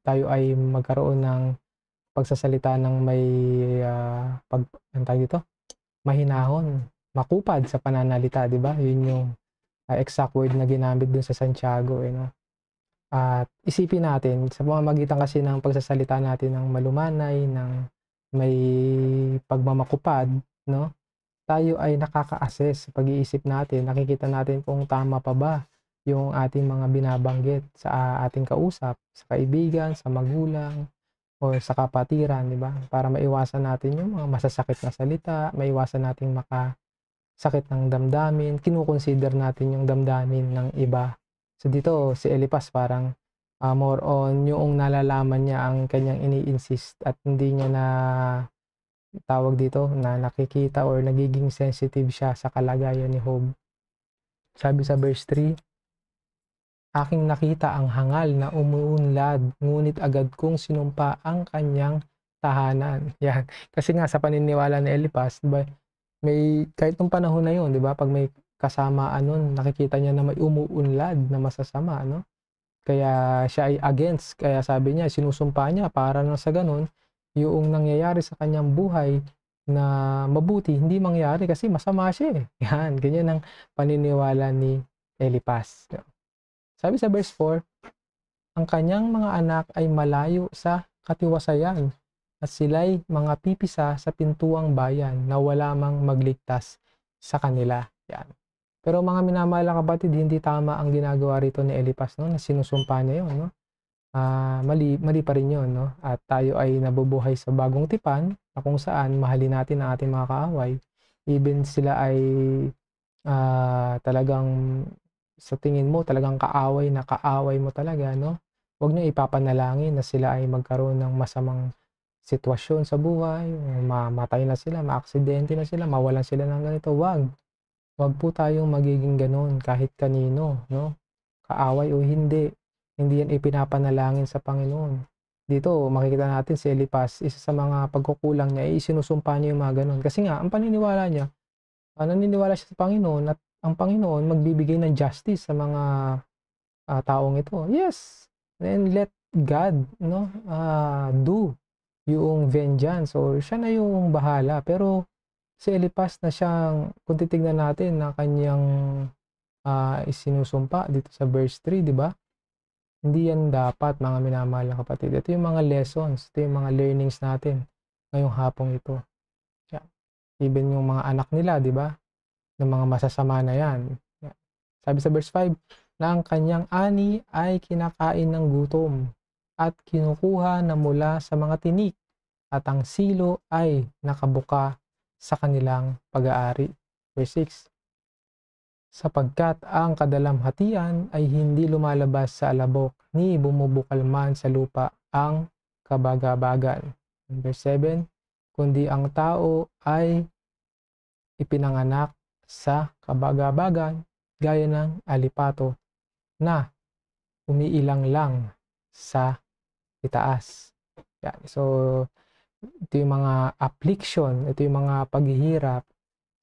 tayo ay magkaroon ng pagsasalita ng may uh, pag dito, mahinahon makupad sa pananalita, di ba? Yun yung uh, exact word na ginamit dun sa Santiago, eh, no? At isipin natin, sa pamamagitan kasi ng pagsasalita natin ng malumanay, ng may pagmamakupad, no? Tayo ay nakaka-assess sa pag-iisip natin, nakikita natin kung tama pa ba yung ating mga binabanggit sa ating kausap, sa kaibigan, sa magulang, or sa kapatiran, di ba? Para maiwasan natin yung mga masasakit na salita, maiwasan natin maka sakit ng damdamin, kinukonsider natin yung damdamin ng iba. So dito si Elipas parang uh, more on yung nalalaman niya ang kanyang ini-insist at hindi niya na tawag dito na nakikita or nagiging sensitive siya sa kalagayan ni Hob. Sabi sa verse 3, Aking nakita ang hangal na umuunlad, ngunit agad kong sinumpa ang kanyang tahanan. Yan. Kasi nga sa paniniwala ni Elipas, diba, may kahit nung panahon na 'yon, 'di ba? Pag may kasama anon, nakikita niya na may umuunlad na masasama, no? Kaya siya ay against, kaya sabi niya, sinusumpa niya para na sa ganun, yung nangyayari sa kanyang buhay na mabuti, hindi mangyari kasi masama siya eh. Yan, ganyan ang paniniwala ni Elipas. Sabi sa verse 4, ang kanyang mga anak ay malayo sa katiwasayan at sila'y mga pipisa sa pintuang bayan na wala mang magligtas sa kanila. Yan. Pero mga minamahal na kapatid, hindi tama ang ginagawa rito ni Elipas no, na sinusumpa niya yun. No? Uh, mali, mali pa rin yun. No? At tayo ay nabubuhay sa bagong tipan na kung saan mahalin natin ang ating mga kaaway. Even sila ay uh, talagang sa tingin mo talagang kaaway na kaaway mo talaga. No? Huwag niyo ipapanalangin na sila ay magkaroon ng masamang sitwasyon sa buhay, mamatay na sila, maaksidente na sila, mawalan sila ng ganito. Wag. Wag po tayong magiging ganun kahit kanino, no? Kaaway o hindi. Hindi yan ipinapanalangin sa Panginoon. Dito, makikita natin si Elipas, isa sa mga pagkukulang niya, ay eh, sinusumpa niya yung mga ganun. Kasi nga, ang paniniwala niya, uh, naniniwala siya sa Panginoon at ang Panginoon magbibigay ng justice sa mga uh, taong ito. Yes, then let God no, uh, do yung vengeance or siya na yung bahala. Pero si Elipas na siyang, kung titignan natin na kanyang uh, isinusumpa dito sa verse 3, di ba? Hindi yan dapat mga minamahal na kapatid. Ito yung mga lessons, ito yung mga learnings natin ngayong hapong ito. Even yung mga anak nila, di ba? Ng mga masasama na yan. Sabi sa verse 5, na ang kanyang ani ay kinakain ng gutom at kinukuha na mula sa mga tinik at ang silo ay nakabuka sa kanilang pag-aari. Verse 6 Sapagkat ang kadalamhatian ay hindi lumalabas sa alabok ni bumubukal man sa lupa ang kabagabagan. Verse 7 Kundi ang tao ay ipinanganak sa kabagabagan gaya ng alipato na umiilang lang sa itaas. Yan. So, ito yung mga affliction, ito yung mga paghihirap.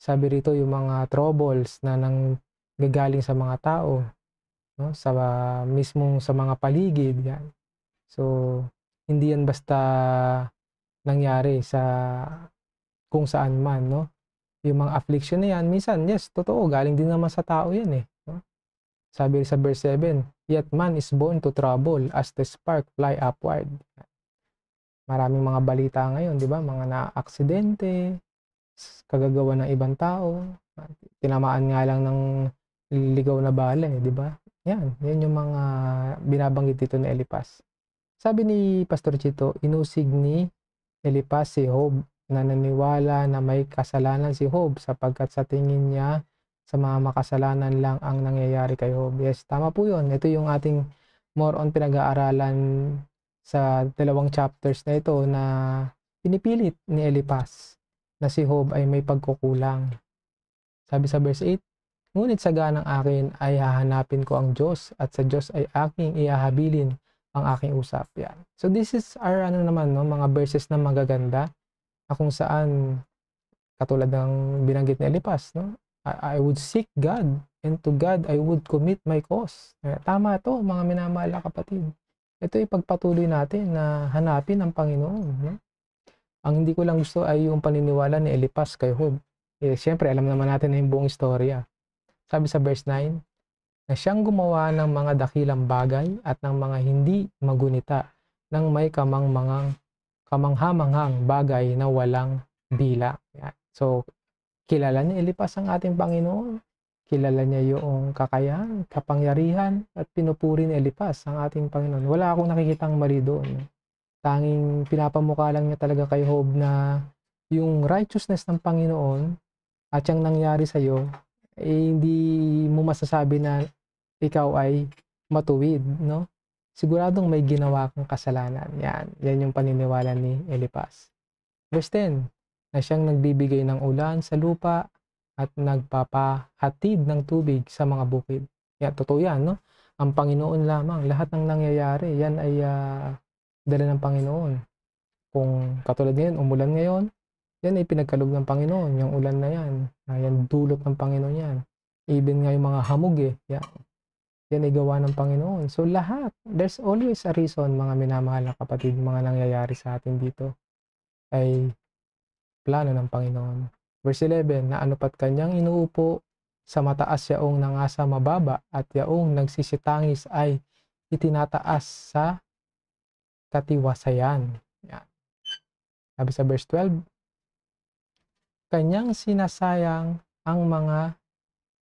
Sabi rito yung mga troubles na nang gagaling sa mga tao, no? sa ah, mismong sa mga paligid. Yan. So, hindi yan basta nangyari sa kung saan man, no? Yung mga affliction na yan, minsan, yes, totoo, galing din naman sa tao yan eh. Sabi sa verse 7, Yet man is born to trouble as the spark fly upward. Maraming mga balita ngayon, di ba? Mga na-aksidente, kagagawa ng ibang tao, tinamaan nga lang ng ligaw na bala, eh, di ba? Yan, yan yung mga binabanggit dito ni Elipas. Sabi ni Pastor Chito, inusig ni Elipas si Hob na naniwala na may kasalanan si Hob sapagkat sa tingin niya sa mga makasalanan lang ang nangyayari kay Job. Yes, tama po yun. Ito yung ating more on pinag-aaralan sa dalawang chapters na ito na pinipilit ni Elipas na si Job ay may pagkukulang. Sabi sa verse 8, Ngunit sa ganang akin ay hahanapin ko ang Diyos at sa Diyos ay aking iahabilin ang aking usap. Yan. So this is our ano naman, no, mga verses na magaganda na kung saan katulad ng binanggit ni Elipas, no? I, I would seek God and to God I would commit my cause. Kaya eh, tama to mga minamahal na kapatid. Ito ay pagpatuloy natin na hanapin ang Panginoon. No? Ang hindi ko lang gusto ay yung paniniwala ni Elipas kay Hob. Eh, Siyempre, alam naman natin na yung buong istorya. Sabi sa verse 9, na siyang gumawa ng mga dakilang bagay at ng mga hindi magunita ng may kamang kamangmangang kamanghamanghang bagay na walang bila. Yan. So, Kilala niya ilipas ang ating Panginoon. Kilala niya yung kakayahan, kapangyarihan, at pinupuri ni Elipas ang ating Panginoon. Wala akong nakikitang mali doon. Tanging pinapamukha lang niya talaga kay Job na yung righteousness ng Panginoon at yung nangyari sa iyo, eh, hindi mo masasabi na ikaw ay matuwid, no? Siguradong may ginawa kang kasalanan. Yan. Yan yung paniniwala ni Elipas. Verse 10 na siyang nagbibigay ng ulan sa lupa at nagpapahatid ng tubig sa mga bukid. Yan, totoo yan, no? Ang Panginoon lamang. Lahat ng nangyayari, yan ay uh, dala ng Panginoon. Kung katulad ngayon, umulan ngayon, yan ay pinagkalob ng Panginoon. Yung ulan na yan, ah, yan dulot ng Panginoon yan. Even nga yung mga hamog eh, yan. Yan ay gawa ng Panginoon. So lahat, there's always a reason mga minamahal na kapatid, mga nangyayari sa atin dito ay plano ng Panginoon. Verse 11, na anupat kanyang inuupo sa mataas yaong nangasa mababa at yaong nagsisitangis ay itinataas sa katiwasayan. Yan. Sabi sa verse 12, Kanyang sinasayang ang mga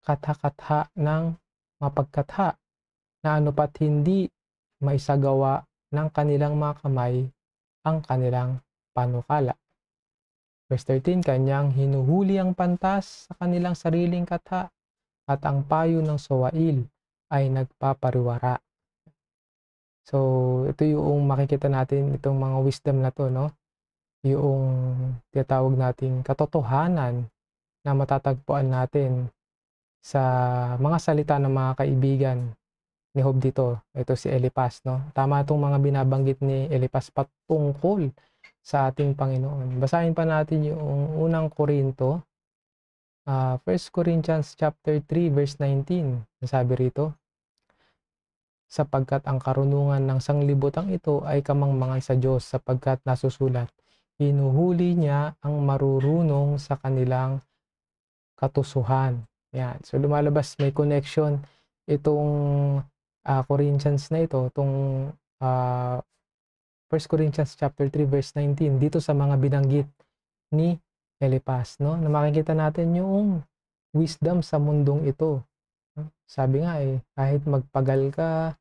katakatha ng mapagkatha na anupat hindi maisagawa ng kanilang mga kamay ang kanilang panukala. Verse 13, kanyang hinuhuli ang pantas sa kanilang sariling katha at ang payo ng Sowail ay nagpapariwara. So, ito yung makikita natin itong mga wisdom na to, no? Yung tinatawag nating katotohanan na matatagpuan natin sa mga salita ng mga kaibigan ni Hob dito. Ito si Elipas, no? Tama itong mga binabanggit ni Elipas patungkol sa ating Panginoon. Basahin pa natin yung unang Korinto, uh, ah, 1 Corinthians chapter 3 verse 19. Nasabi rito, sapagkat ang karunungan ng sanglibotang ito ay kamangmangan sa Diyos sapagkat nasusulat, hinuhuli niya ang marurunong sa kanilang katusuhan. Yan. So lumalabas may connection itong uh, Corinthians na ito, itong uh, 1 Corinthians chapter 3 verse 19 dito sa mga binanggit ni Elipas no na makikita natin yung wisdom sa mundong ito sabi nga eh kahit magpagal ka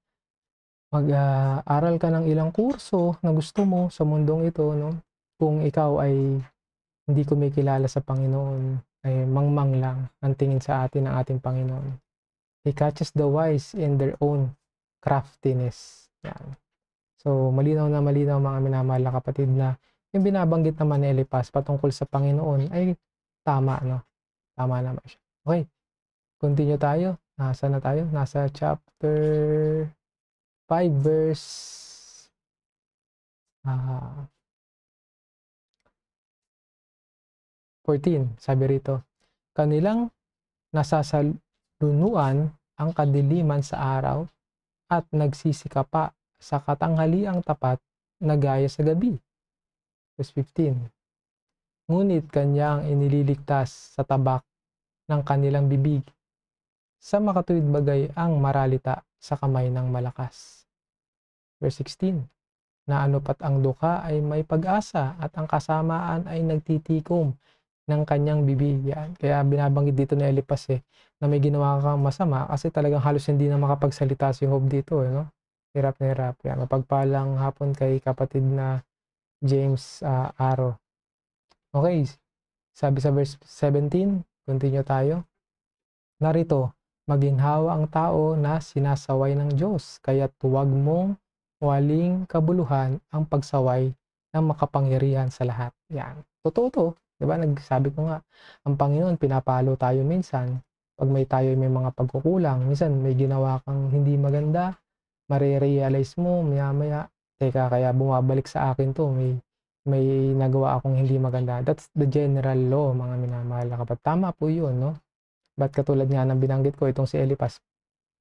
mag-aral ka ng ilang kurso na gusto mo sa mundong ito no kung ikaw ay hindi kumikilala sa Panginoon ay mangmang lang ang tingin sa atin ng ating Panginoon he catches the wise in their own craftiness yan So, malinaw na malinaw mga minamahal na kapatid na yung binabanggit naman ni Elipas patungkol sa Panginoon ay tama, no? Tama naman siya. Okay, continue tayo. Nasa na tayo? Nasa chapter 5 verse uh, ah, 14. Sabi rito, kanilang nasasalunuan ang kadiliman sa araw at nagsisikapa sa katanghaliang tapat na gaya sa gabi. Verse 15 Ngunit kanya ang iniligtas sa tabak ng kanilang bibig. Sa makatuwid bagay ang maralita sa kamay ng malakas. Verse 16 Na ano pat ang duka ay may pag-asa at ang kasamaan ay nagtitikom ng kanyang bibig. Yan. Kaya binabanggit dito ni Elipas eh, na may ginawa kang masama kasi talagang halos hindi na makapagsalita si Job dito. Eh, no? Hirap na hirap. Yan. Mapagpalang hapon kay kapatid na James uh, Aro. Okay, sabi sa verse 17, continue tayo. Narito, maging hawa ang tao na sinasaway ng Diyos, kaya huwag mong waling kabuluhan ang pagsaway ng makapangyarihan sa lahat. Yan. Totoo to. Diba? Nagsabi ko nga, ang Panginoon, pinapalo tayo minsan. Pag may tayo may mga pagkukulang, minsan may ginawa kang hindi maganda, Mare-realize mo maya-maya, teka kaya bumabalik sa akin to, may may nagawa akong hindi maganda. That's the general law, mga minamahal na kapatid. Tama po yun, no? but katulad nga ng binanggit ko, itong si Elipas,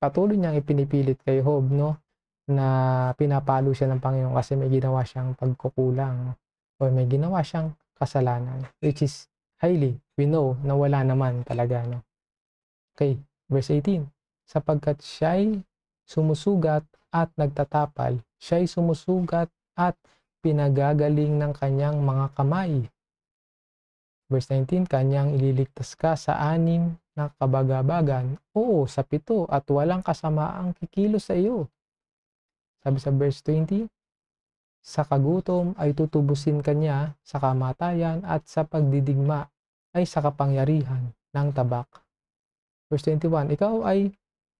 patuloy niyang ipinipilit kay Job, no? Na pinapalo siya ng Panginoon kasi may ginawa siyang pagkukulang o may ginawa siyang kasalanan. Which is highly, we know na wala naman talaga, no? Okay, verse 18. Sapagkat siya'y sumusugat at nagtatapal, siya'y sumusugat at pinagagaling ng kanyang mga kamay. Verse 19, kanyang ililigtas ka sa anim na kabagabagan, oo, sa pito at walang kasamaang kikilos sa iyo. Sabi sa verse 20, sa kagutom ay tutubusin kanya sa kamatayan at sa pagdidigma ay sa kapangyarihan ng tabak. Verse 21, ikaw ay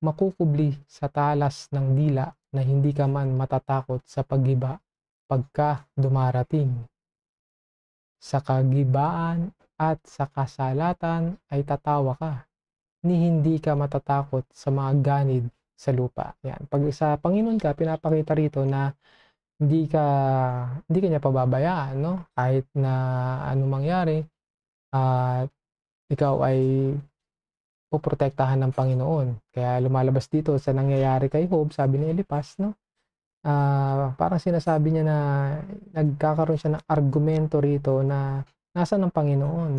makukubli sa talas ng dila na hindi ka man matatakot sa paghiba pagka dumarating. Sa kagibaan at sa kasalatan ay tatawa ka, ni hindi ka matatakot sa mga ganid sa lupa. Yan. Pag sa Panginoon ka, pinapakita rito na hindi ka hindi niya pababayaan, no? Kahit na ano mangyari, at uh, ikaw ay poprotektahan ng Panginoon. Kaya lumalabas dito sa nangyayari kay Job, sabi ni Elipas, no? Uh, parang sinasabi niya na nagkakaroon siya ng argumento rito na nasa ng Panginoon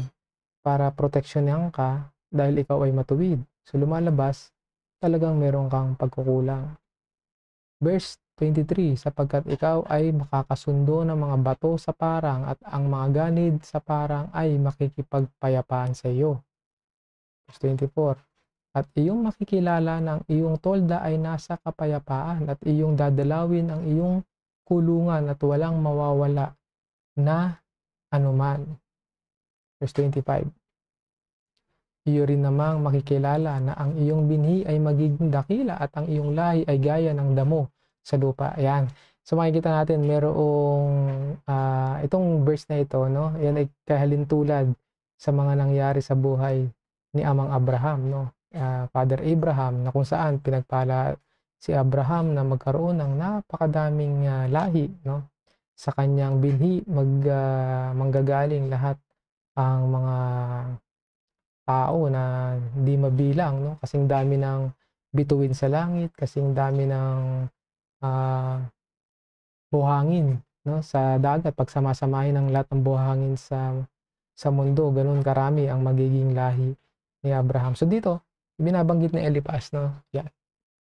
para proteksyon niya ka dahil ikaw ay matuwid. So lumalabas, talagang meron kang pagkukulang. Verse 23, sapagkat ikaw ay makakasundo ng mga bato sa parang at ang mga ganid sa parang ay makikipagpayapaan sa iyo. Verse 24. At iyong makikilala na iyong tolda ay nasa kapayapaan at iyong dadalawin ang iyong kulungan at walang mawawala na anuman. Verse 25. Iyo rin namang makikilala na ang iyong binhi ay magiging dakila at ang iyong lahi ay gaya ng damo sa lupa. Ayan. So makikita natin merong uh, itong verse na ito, no? Yan ay kahalintulad sa mga nangyari sa buhay ni Amang Abraham, no? Uh, Father Abraham, na kung saan pinagpala si Abraham na magkaroon ng napakadaming uh, lahi, no? Sa kanyang binhi mag uh, manggagaling lahat ang mga tao na hindi mabilang, no? Kasing dami ng bituin sa langit, kasing dami ng uh, buhangin, no? Sa dagat pag samasamahin ang lahat ng buhangin sa sa mundo, ganun karami ang magiging lahi ni Abraham. So dito, binabanggit ni Elipas, no? Yan.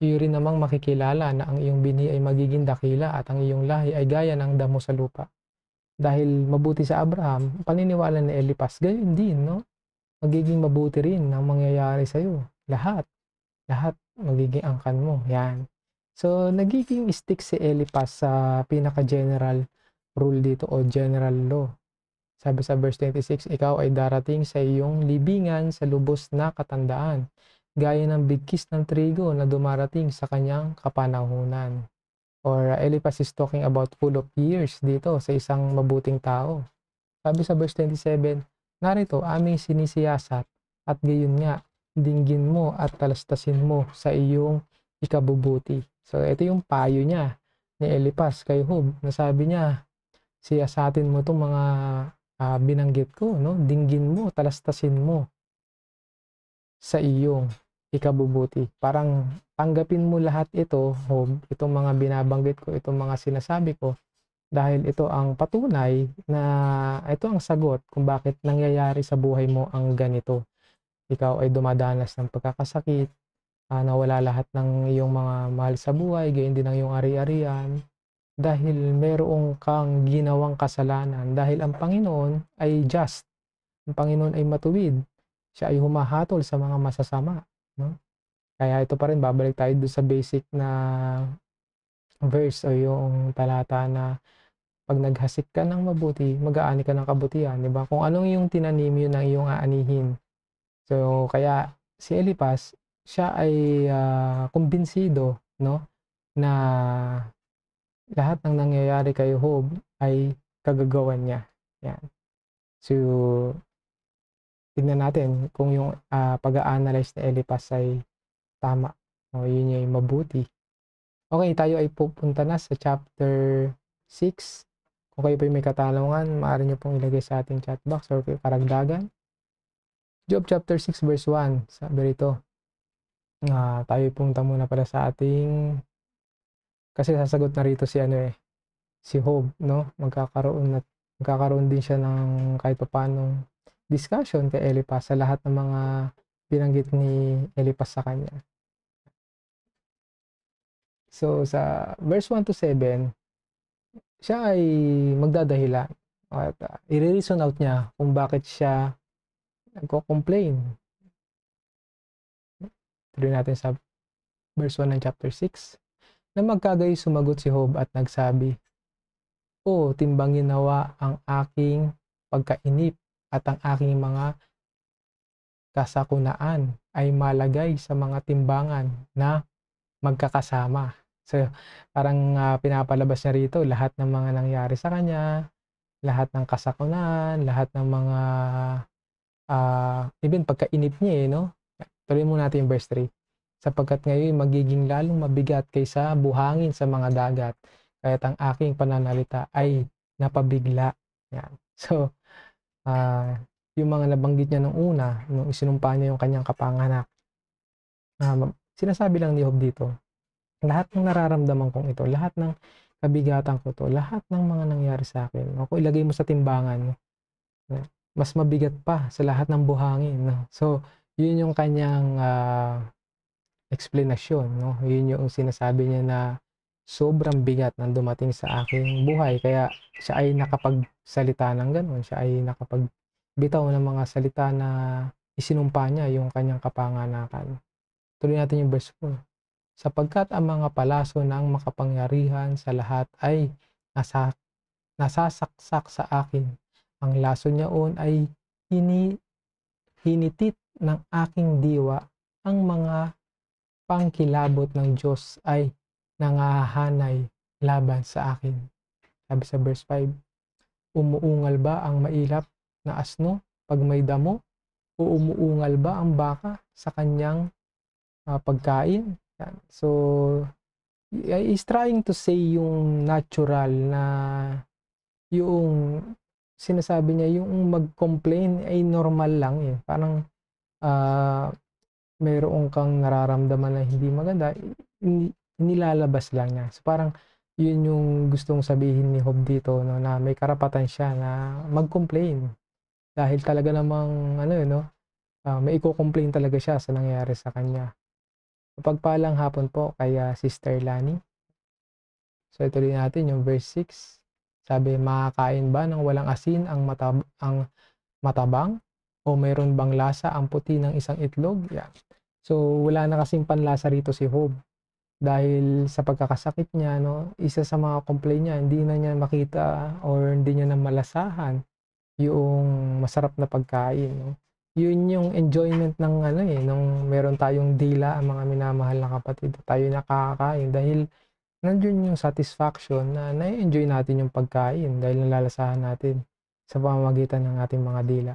Iyo rin namang makikilala na ang iyong binhi ay magiging dakila at ang iyong lahi ay gaya ng damo sa lupa. Dahil mabuti sa Abraham, paniniwala ni Elipas, gayon din, no? Magiging mabuti rin ang mangyayari sa iyo. Lahat. Lahat magiging angkan mo. Yan. So, nagiging stick si Elipas sa pinaka-general rule dito o general law sabi sa verse 26, ikaw ay darating sa iyong libingan sa lubos na katandaan, gaya ng bigkis ng trigo na dumarating sa kanyang kapanahunan. Or uh, Elipas is talking about full of years dito sa isang mabuting tao. Sabi sa verse 27, narito aming sinisiyasat at gayon nga, dinggin mo at talastasin mo sa iyong ikabubuti. So ito yung payo niya ni Elipas kay Hub. sabi niya, siyasatin mo itong mga uh, binanggit ko, no? dinggin mo, talastasin mo sa iyong ikabubuti. Parang tanggapin mo lahat ito, home, itong mga binabanggit ko, itong mga sinasabi ko, dahil ito ang patunay na ito ang sagot kung bakit nangyayari sa buhay mo ang ganito. Ikaw ay dumadanas ng pagkakasakit, uh, nawala lahat ng iyong mga mahal sa buhay, gayon din ang iyong ari-arian, dahil merong kang ginawang kasalanan. Dahil ang Panginoon ay just. Ang Panginoon ay matuwid. Siya ay humahatol sa mga masasama. No? Kaya ito pa rin, babalik tayo doon sa basic na verse o yung talata na pag naghasik ka ng mabuti, mag-aani ka ng kabutihan, di ba? Kung anong yung tinanim yun ang iyong aanihin. So, kaya si Elipas, siya ay uh, kumbinsido, no? Na lahat ng nangyayari kay Job ay kagagawan niya. Yan. So, tignan natin kung yung uh, pag-a-analyze ni Elipas ay tama. O, yun yung mabuti. Okay, tayo ay pupunta na sa chapter 6. Kung kayo pa may katanungan, maaari nyo pong ilagay sa ating chat box or karagdagan. Job chapter 6 verse 1, sabi rito. Uh, tayo punta muna para sa ating kasi sasagot na rito si ano eh, si Hope, no? Magkakaroon at magkakaroon din siya ng kahit paano discussion kay Elipas sa lahat ng mga binanggit ni Elipas sa kanya. So sa verse 1 to 7, siya ay magdadahilan at uh, i-reason out niya kung bakit siya nagko-complain. Tuloy natin sa verse 1 ng chapter 6 na magkagay sumagot si Hob at nagsabi, O timbangin nawa ang aking pagkainip at ang aking mga kasakunaan ay malagay sa mga timbangan na magkakasama. So, parang uh, pinapalabas niya rito lahat ng mga nangyari sa kanya, lahat ng kasakunan, lahat ng mga uh, even pagkainip niya eh, no? Tuloy muna natin yung verse 3 sapagkat ngayon magiging lalong mabigat kaysa buhangin sa mga dagat. Kaya't ang aking pananalita ay napabigla. Yan. So, uh, yung mga nabanggit niya nung una, nung isinumpa niya yung kanyang kapanganak, uh, sinasabi lang ni Job dito, lahat ng nararamdaman kong ito, lahat ng kabigatan ko to, lahat ng mga nangyari sa akin, no, ako ilagay mo sa timbangan, no, mas mabigat pa sa lahat ng buhangin. No? So, yun yung kanyang uh, explanation, no? Yun yung sinasabi niya na sobrang bigat ng dumating sa aking buhay. Kaya siya ay nakapagsalita ng ganun. Siya ay nakapagbitaw ng mga salita na isinumpa niya yung kanyang kapanganakan. Tuloy natin yung verse 4. Sapagkat ang mga palaso ng makapangyarihan sa lahat ay nasa, nasasaksak sa akin. Ang laso niyaon ay hini, hinitit ng aking diwa ang mga pangkilabot ng Diyos ay nangahanay laban sa akin. Sabi sa verse 5, Umuungal ba ang mailap na asno pag may damo? O umuungal ba ang baka sa kanyang uh, pagkain? So, is trying to say yung natural na yung sinasabi niya yung mag-complain ay normal lang eh. Parang uh, mayroong kang nararamdaman na hindi maganda, nilalabas lang niya. So parang yun yung gustong sabihin ni Hob dito no, na may karapatan siya na mag-complain. Dahil talaga namang ano yun, eh, no, uh, may i-complain talaga siya sa nangyari sa kanya. Pagpalang hapon po kaya ah, Sister Lani. So ituloy natin yung verse 6. Sabi, makakain ba ng walang asin ang, matab- ang matabang o mayroon bang lasa ang puti ng isang itlog? Yan. So, wala na kasing panlasa rito si Job. Dahil sa pagkakasakit niya, no, isa sa mga complaint niya, hindi na niya makita or hindi niya na malasahan yung masarap na pagkain. No? Yun yung enjoyment ng ano eh, nung meron tayong dila ang mga minamahal na kapatid, tayo nakakain dahil nandiyon yung satisfaction na na-enjoy natin yung pagkain dahil nalalasahan natin sa pamamagitan ng ating mga dila.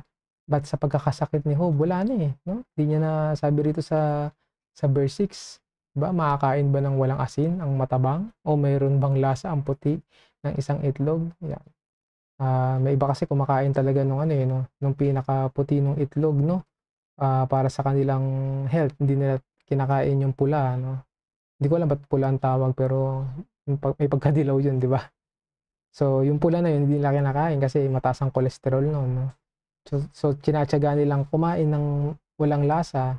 But sa pagkakasakit ni Hob, wala na eh. No? Hindi niya na sabi rito sa, sa verse 6, ba, makakain ba ng walang asin ang matabang? O mayroon bang lasa ang puti ng isang itlog? Yan. Uh, may iba kasi kumakain talaga nung ano eh, no? nung pinakaputi ng itlog, no? Uh, para sa kanilang health, hindi nila kinakain yung pula, no? Hindi ko alam bakit pula ang tawag, pero may pagkadilaw yun, di ba? So, yung pula na yun, hindi nila kinakain kasi mataas ang kolesterol, no? no? So, so tinatsaga nilang kumain ng walang lasa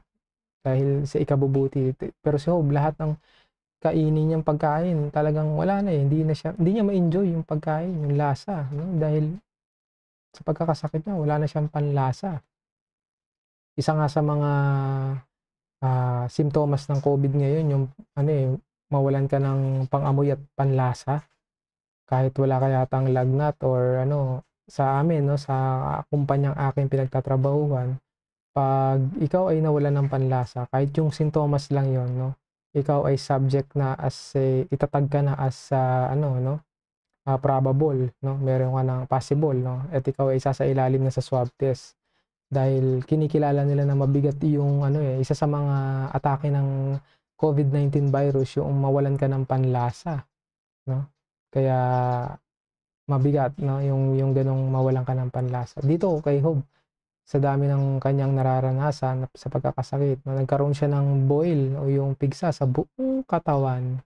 dahil sa ikabubuti. Pero si Job, lahat ng kainin niyang pagkain, talagang wala na eh. Hindi, na siya, hindi niya ma-enjoy yung pagkain, yung lasa. No? Dahil sa pagkakasakit niya, wala na siyang panlasa. Isa nga sa mga uh, simptomas ng COVID ngayon, yung ano eh, mawalan ka ng pangamoy at panlasa kahit wala ka yatang lagnat or ano, sa amin, no, sa kumpanyang aking pinagtatrabahuhan, pag ikaw ay nawala ng panlasa, kahit yung sintomas lang yon no, ikaw ay subject na as a, itatag ka na as uh, ano, no, uh, probable, no, meron ka ng possible, no, at ikaw ay isa sa ilalim na sa swab test dahil kinikilala nila na mabigat yung ano eh, isa sa mga atake ng COVID-19 virus yung mawalan ka ng panlasa, no? Kaya mabigat no yung yung ganong mawalan ka ng panlasa dito kay Hob sa dami ng kanyang nararanasan sa pagkakasakit no, nagkaroon siya ng boil o yung pigsa sa buong katawan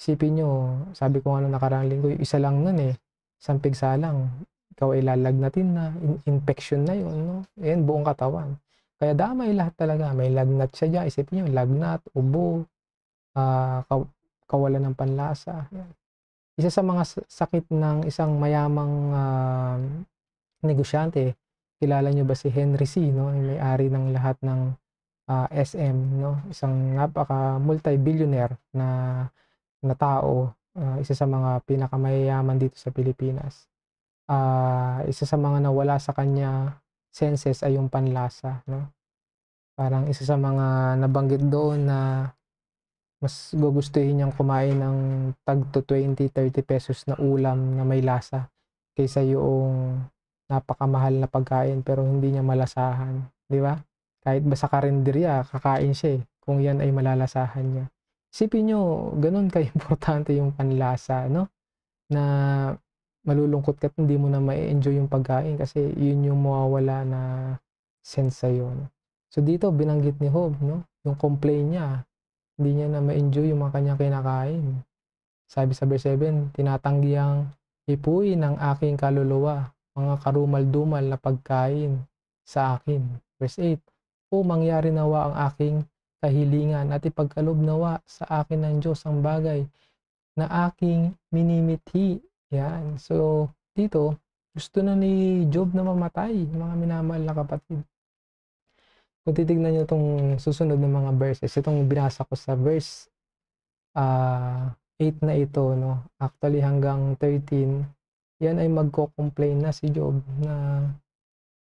isipin nyo sabi ko nga nung nakaraang linggo isa lang nun eh isang pigsa lang ikaw ay lalagnatin na in- infection na yun no yan buong katawan kaya damay lahat talaga may lagnat siya dyan isipin nyo lagnat ubo uh, kaw- kawalan ng panlasa yan isa sa mga sakit ng isang mayamang uh, negosyante, kilala nyo ba si Henry C, no? Yung may-ari ng lahat ng uh, ah, SM, no? Isang napaka multi-billionaire na na tao, uh, isa sa mga pinakamayaman dito sa Pilipinas. Uh, isa sa mga nawala sa kanya senses ay yung panlasa, no? Parang isa sa mga nabanggit doon na mas gugustuhin niyang kumain ng tag to 20, 30 pesos na ulam na may lasa kaysa yung napakamahal na pagkain pero hindi niya malasahan. Di ba? Kahit basa karinderya, kakain siya eh, kung yan ay malalasahan niya. Isipin nyo, ganun ka-importante yung panlasa, no? Na malulungkot ka hindi mo na ma-enjoy yung pagkain kasi yun yung mawawala na sense sa'yo. No? So dito, binanggit ni Hob, no? Yung complain niya, hindi niya na ma-enjoy yung mga kanyang kinakain. Sabi sa verse 7, tinatanggi ang hipuin ng aking kaluluwa, mga karumal-dumal na pagkain sa akin. Verse 8, O mangyari nawa ang aking kahilingan at ipagkalob nawa sa akin ng Diyos ang bagay na aking minimithi. Yan. So, dito, gusto na ni Job na mamatay, mga minamahal na kapatid. Kung titignan nyo itong susunod ng mga verses, itong binasa ko sa verse uh, ah, 8 na ito, no? actually hanggang 13, yan ay magko-complain na si Job na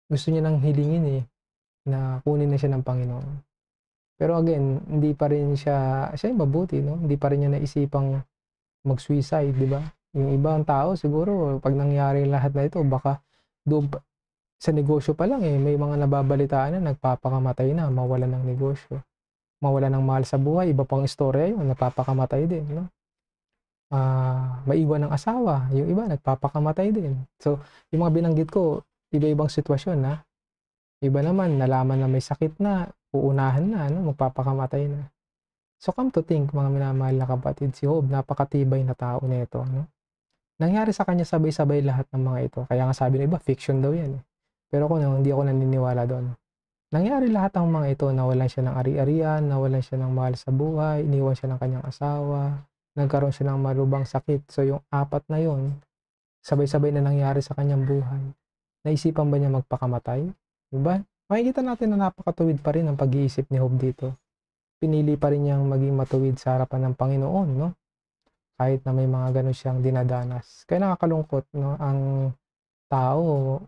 gusto niya nang hilingin eh, na kunin na siya ng Panginoon. Pero again, hindi pa rin siya, siya ay mabuti, no? Hindi pa rin niya naisipang mag-suicide, di ba? Yung ibang tao siguro, pag nangyari lahat na ito, baka doon, sa negosyo pa lang eh, may mga nababalitaan na nagpapakamatay na, mawala ng negosyo. Mawala ng mahal sa buhay, iba pang istorya yun, napapakamatay din. No? Uh, maiwan ng asawa, yung iba nagpapakamatay din. So, yung mga binanggit ko, iba-ibang sitwasyon na. Ah. Iba naman, nalaman na may sakit na, uunahan na, no? magpapakamatay na. So come to think, mga minamahal na kapatid, si Hob, napakatibay na tao nito. no? Nangyari sa kanya sabay-sabay lahat ng mga ito. Kaya nga sabi ng iba, fiction daw yan. Eh. Pero ako hindi ako naniniwala doon. Nangyari lahat ang mga ito, nawalan siya ng ari-arian, nawalan siya ng mahal sa buhay, iniwan siya ng kanyang asawa, nagkaroon siya ng malubang sakit. So yung apat na yon sabay-sabay na nangyari sa kanyang buhay. Naisipan ba niya magpakamatay? Diba? Makikita natin na napakatuwid pa rin ang pag-iisip ni Job dito. Pinili pa rin niyang maging matuwid sa harapan ng Panginoon, no? Kahit na may mga ganun siyang dinadanas. Kaya nakakalungkot, no? Ang tao,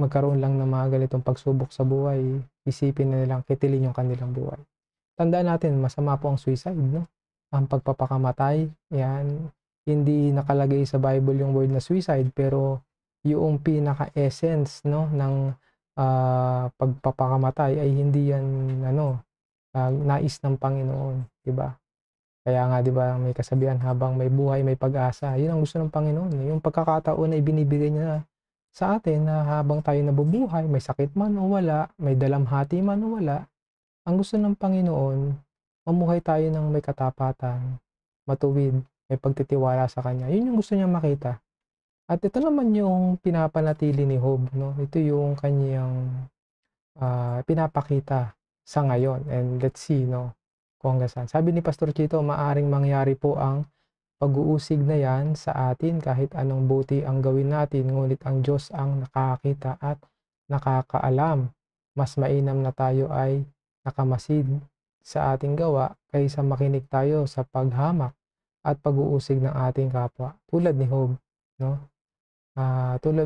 magkaroon lang ng mga ganitong pagsubok sa buhay, isipin na nilang kitilin yung kanilang buhay. Tandaan natin, masama po ang suicide, no? Ang pagpapakamatay, yan, hindi nakalagay sa Bible yung word na suicide, pero yung pinaka-essence, no, ng uh, pagpapakamatay ay hindi yan, ano, uh, nais ng Panginoon, di ba? Kaya nga, di ba, may kasabihan, habang may buhay, may pag-asa. Yun ang gusto ng Panginoon. Eh. Yung pagkakataon na ibinibigay niya sa atin na habang tayo nabubuhay, may sakit man o wala, may dalamhati man o wala, ang gusto ng Panginoon, mamuhay tayo ng may katapatan, matuwid, may pagtitiwala sa Kanya. Yun yung gusto niya makita. At ito naman yung pinapanatili ni Hob. No? Ito yung kanyang uh, pinapakita sa ngayon. And let's see no, kung hanggang saan. Sabi ni Pastor Chito, maaring mangyari po ang pag-uusig na yan sa atin kahit anong buti ang gawin natin, ngunit ang Diyos ang nakakita at nakakaalam. Mas mainam na tayo ay nakamasid sa ating gawa kaysa makinig tayo sa paghamak at pag-uusig ng ating kapwa. Tulad ni Hob, no? Uh, tulad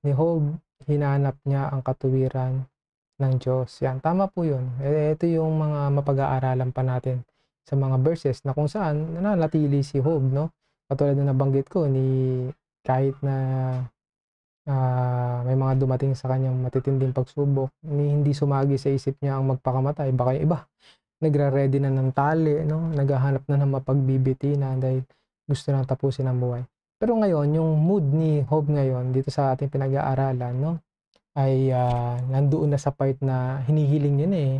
ni Hob, hinanap niya ang katuwiran ng Diyos. Yan, tama po yun. E, ito yung mga mapag-aaralan pa natin sa mga verses na kung saan nananatili si Hob no? Katulad na nabanggit ko ni kahit na uh, may mga dumating sa kanyang matitinding pagsubok, ni hindi sumagi sa isip niya ang magpakamatay, baka iba nagre-ready na ng tali, no? Naghahanap na ng mapagbibiti na dahil gusto nang tapusin ang buhay. Pero ngayon, yung mood ni Hob ngayon dito sa ating pinag-aaralan, no? ay uh, nandoon na sa part na hinihiling niya na eh.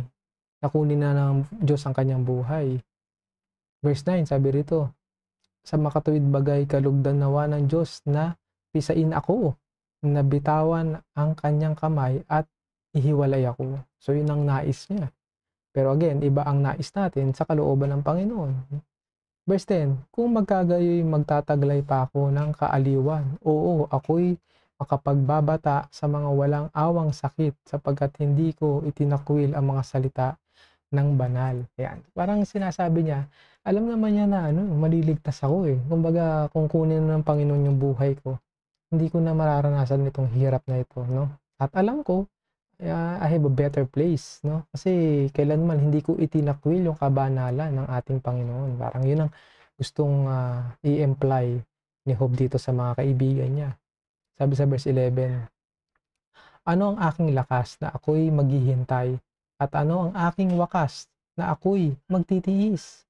Nakunin na ng Diyos ang kanyang buhay. Verse 9, sabi rito, Sa makatuwid bagay kalugdan nawa ng Diyos na pisain ako, nabitawan ang kanyang kamay at ihiwalay ako. So yun ang nais niya. Pero again, iba ang nais natin sa kalooban ng Panginoon. Verse 10, Kung magkagayoy magtataglay pa ako ng kaaliwan, oo, ako'y makapagbabata sa mga walang awang sakit sapagkat hindi ko itinakwil ang mga salita ng banal. Ayan. Parang sinasabi niya, alam naman niya na ano, maliligtas ako eh. Kumbaga, kung kunin ng Panginoon yung buhay ko, hindi ko na mararanasan itong hirap na ito, no? At alam ko, uh, I have a better place, no? Kasi kailanman hindi ko itinakwil yung kabanalan ng ating Panginoon. Parang yun ang gustong uh, i-imply ni Hope dito sa mga kaibigan niya. Sabi sa verse 11, Ano ang aking lakas na ako'y maghihintay? At ano ang aking wakas na ako'y magtitiis?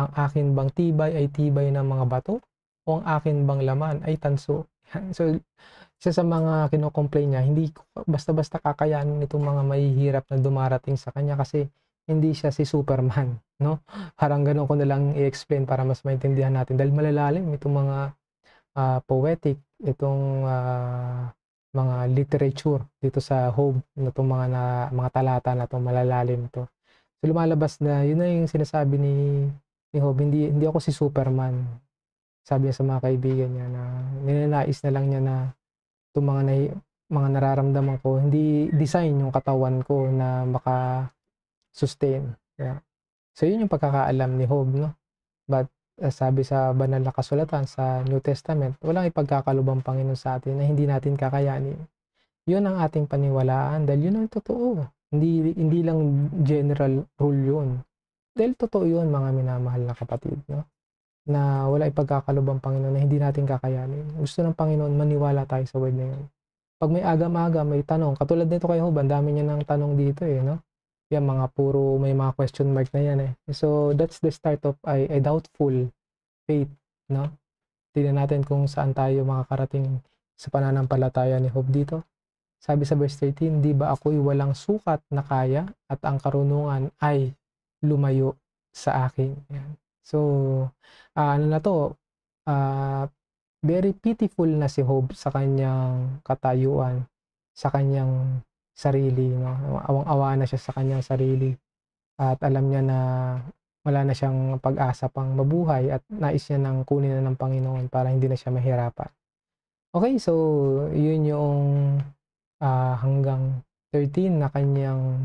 Ang akin bang tibay ay tibay ng mga bato? O ang akin bang laman ay tanso? So, isa sa mga kinocomplain niya, hindi basta-basta kakayanin nitong mga mahihirap na dumarating sa kanya kasi hindi siya si Superman, no? Parang ganoon ko na lang i-explain para mas maintindihan natin dahil malalalim itong mga uh, poetic, itong uh, mga literature dito sa home na itong mga na, mga talata na to malalalim to. So lumalabas na yun na yung sinasabi ni ni Hob, hindi, hindi ako si Superman. Sabi niya sa mga kaibigan niya na ninanais na lang niya na itong mga, na, mga nararamdaman ko, hindi design yung katawan ko na maka-sustain. Yeah. So yun yung pagkakaalam ni Hob, no? But sabi sa banal na kasulatan sa New Testament, walang ipagkakalubang Panginoon sa atin na hindi natin kakayanin. Yun ang ating paniwalaan dahil yun ang totoo. Hindi, hindi lang general rule yun dahil totoo yun mga minamahal na kapatid, no? na wala ipagkakalob ang Panginoon na hindi natin kakayanin. Gusto ng Panginoon, maniwala tayo sa word na yun. Pag may agam-aga, may tanong. Katulad nito kay Hob, ang dami niya ng tanong dito eh, no? Yan, mga puro, may mga question mark na yan eh. So, that's the start of a, a doubtful faith, no? Tingnan natin kung saan tayo makakarating sa pananampalataya ni Hob dito. Sabi sa verse 13, Di ba ako'y walang sukat na kaya at ang karunungan ay lumayo sa akin. Yan. So, uh, ano na to, uh, very pitiful na si Hope sa kanyang katayuan, sa kanyang sarili. No? Awang-awa na siya sa kanyang sarili. At alam niya na wala na siyang pag-asa pang mabuhay at nais niya nang kunin na ng Panginoon para hindi na siya mahirapan. Okay, so yun yung uh, hanggang 13 na kanyang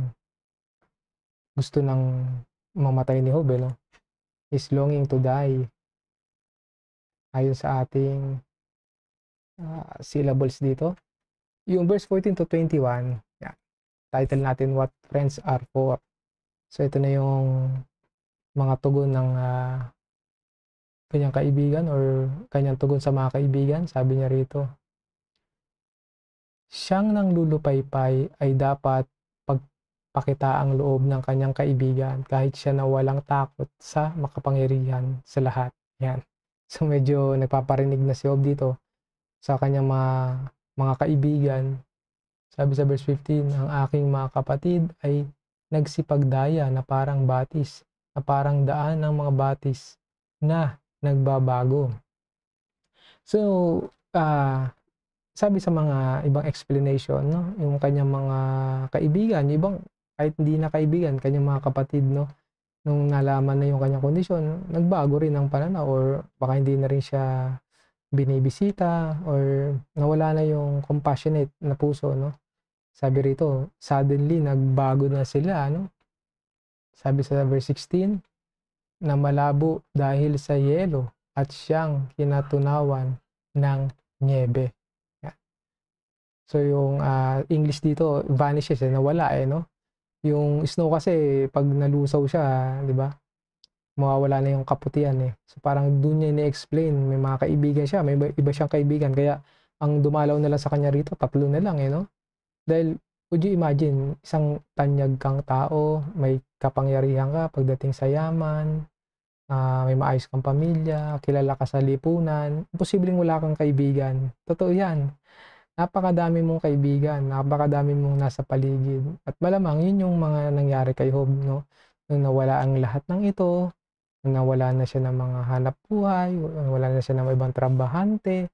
gusto ng mamatay ni Hobel no? Is longing to die. Ayon sa ating uh, syllables dito. Yung verse 14 to 21, yeah, title natin, What Friends Are For. So, ito na yung mga tugon ng uh, kanyang kaibigan or kanyang tugon sa mga kaibigan. Sabi niya rito, siyang nang lulupaypay ay dapat pakita ang loob ng kanyang kaibigan kahit siya na walang takot sa makapangyarihan sa lahat. Yan. So medyo nagpaparinig na si Job dito sa kanyang mga, mga kaibigan. Sabi sa verse 15, ang aking mga kapatid ay nagsipagdaya na parang batis, na parang daan ng mga batis na nagbabago. So, uh, sabi sa mga ibang explanation, no, yung kanyang mga kaibigan, yung ibang kahit hindi na kaibigan, kanyang mga kapatid, no? Nung nalaman na yung kanyang kondisyon, nagbago rin ang pananaw or baka hindi na rin siya binibisita or nawala na yung compassionate na puso, no? Sabi rito, suddenly nagbago na sila, no? Sabi sa verse 16, na malabo dahil sa yelo at siyang kinatunawan ng niebe. Yeah. So yung uh, English dito vanishes eh, nawala eh no. Yung snow kasi, pag nalusaw siya, di ba? Mawawala na yung kaputian eh. So parang doon niya ini-explain. May mga kaibigan siya, may iba siyang kaibigan. Kaya ang dumalaw na lang sa kanya rito, tatlo na lang eh, no? Dahil, could you imagine, isang tanyag kang tao, may kapangyarihan ka pagdating sa yaman, uh, may maayos kang pamilya, kilala ka sa lipunan, posibleng wala kang kaibigan. Totoo yan napakadami mong kaibigan, napakadami mong nasa paligid. At malamang yun yung mga nangyari kay Job, no? Nung nawala ang lahat ng ito, nung nawala na siya ng mga hanap buhay, wala na siya ng ibang trabahante,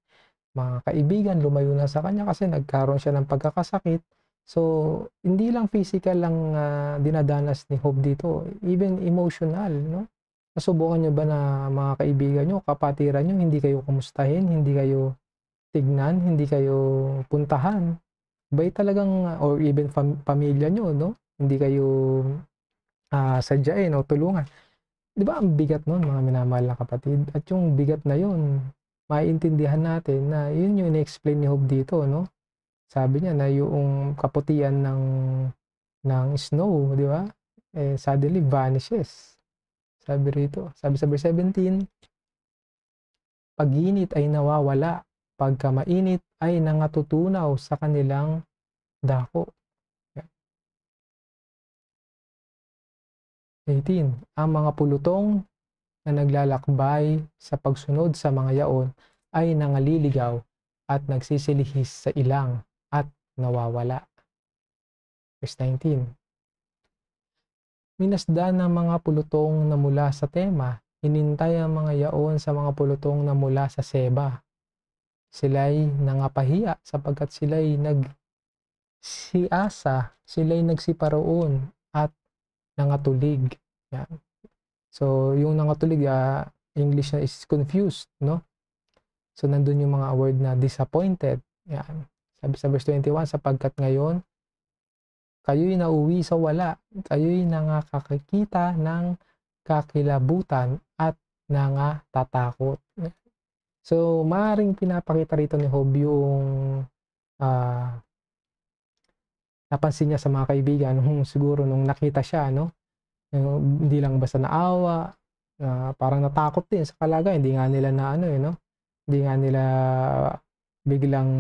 mga kaibigan, lumayo na sa kanya kasi nagkaroon siya ng pagkakasakit. So, hindi lang physical lang uh, ah, dinadanas ni Job dito, even emotional, no? Nasubukan nyo ba na mga kaibigan nyo, kapatiran nyo, hindi kayo kumustahin, hindi kayo tignan, hindi kayo puntahan Ba'y talagang uh, or even fam- pamilya nyo, no? Hindi kayo uh, sadyain o tulungan. 'Di ba ang bigat noon mga minamahal na kapatid? At yung bigat na 'yon, maiintindihan natin na 'yun yung inexplain ni Hope dito, no? Sabi niya na yung kaputian ng ng snow, 'di ba? Eh suddenly vanishes. Sabi rito, sabi sa verse 17, pag-init ay nawawala pagkamainit ay nangatutunaw sa kanilang dako. 18. Ang mga pulutong na naglalakbay sa pagsunod sa mga yaon ay nangaliligaw at nagsisilihis sa ilang at nawawala. Verse 19. Minasdan ng mga pulutong na mula sa tema, inintay ang mga yaon sa mga pulutong na mula sa seba sila'y nangapahiya sapagkat sila'y nagsiasa, sila'y nagsiparoon at nangatulig. Yan. So, yung nangatulig, uh, ah, English na is confused, no? So, nandun yung mga word na disappointed. Yan. Sabi sa verse 21, sapagkat ngayon, kayo'y nauwi sa wala, kayo'y nangakakikita ng kakilabutan at nangatakot. So, maaaring pinapakita rito ni Hob yung uh, napansin niya sa mga kaibigan nung siguro nung nakita siya, no? Yung, hindi lang basta naawa, uh, parang natakot din sa kalaga. Hindi nga nila na ano, eh, no? Hindi nga nila biglang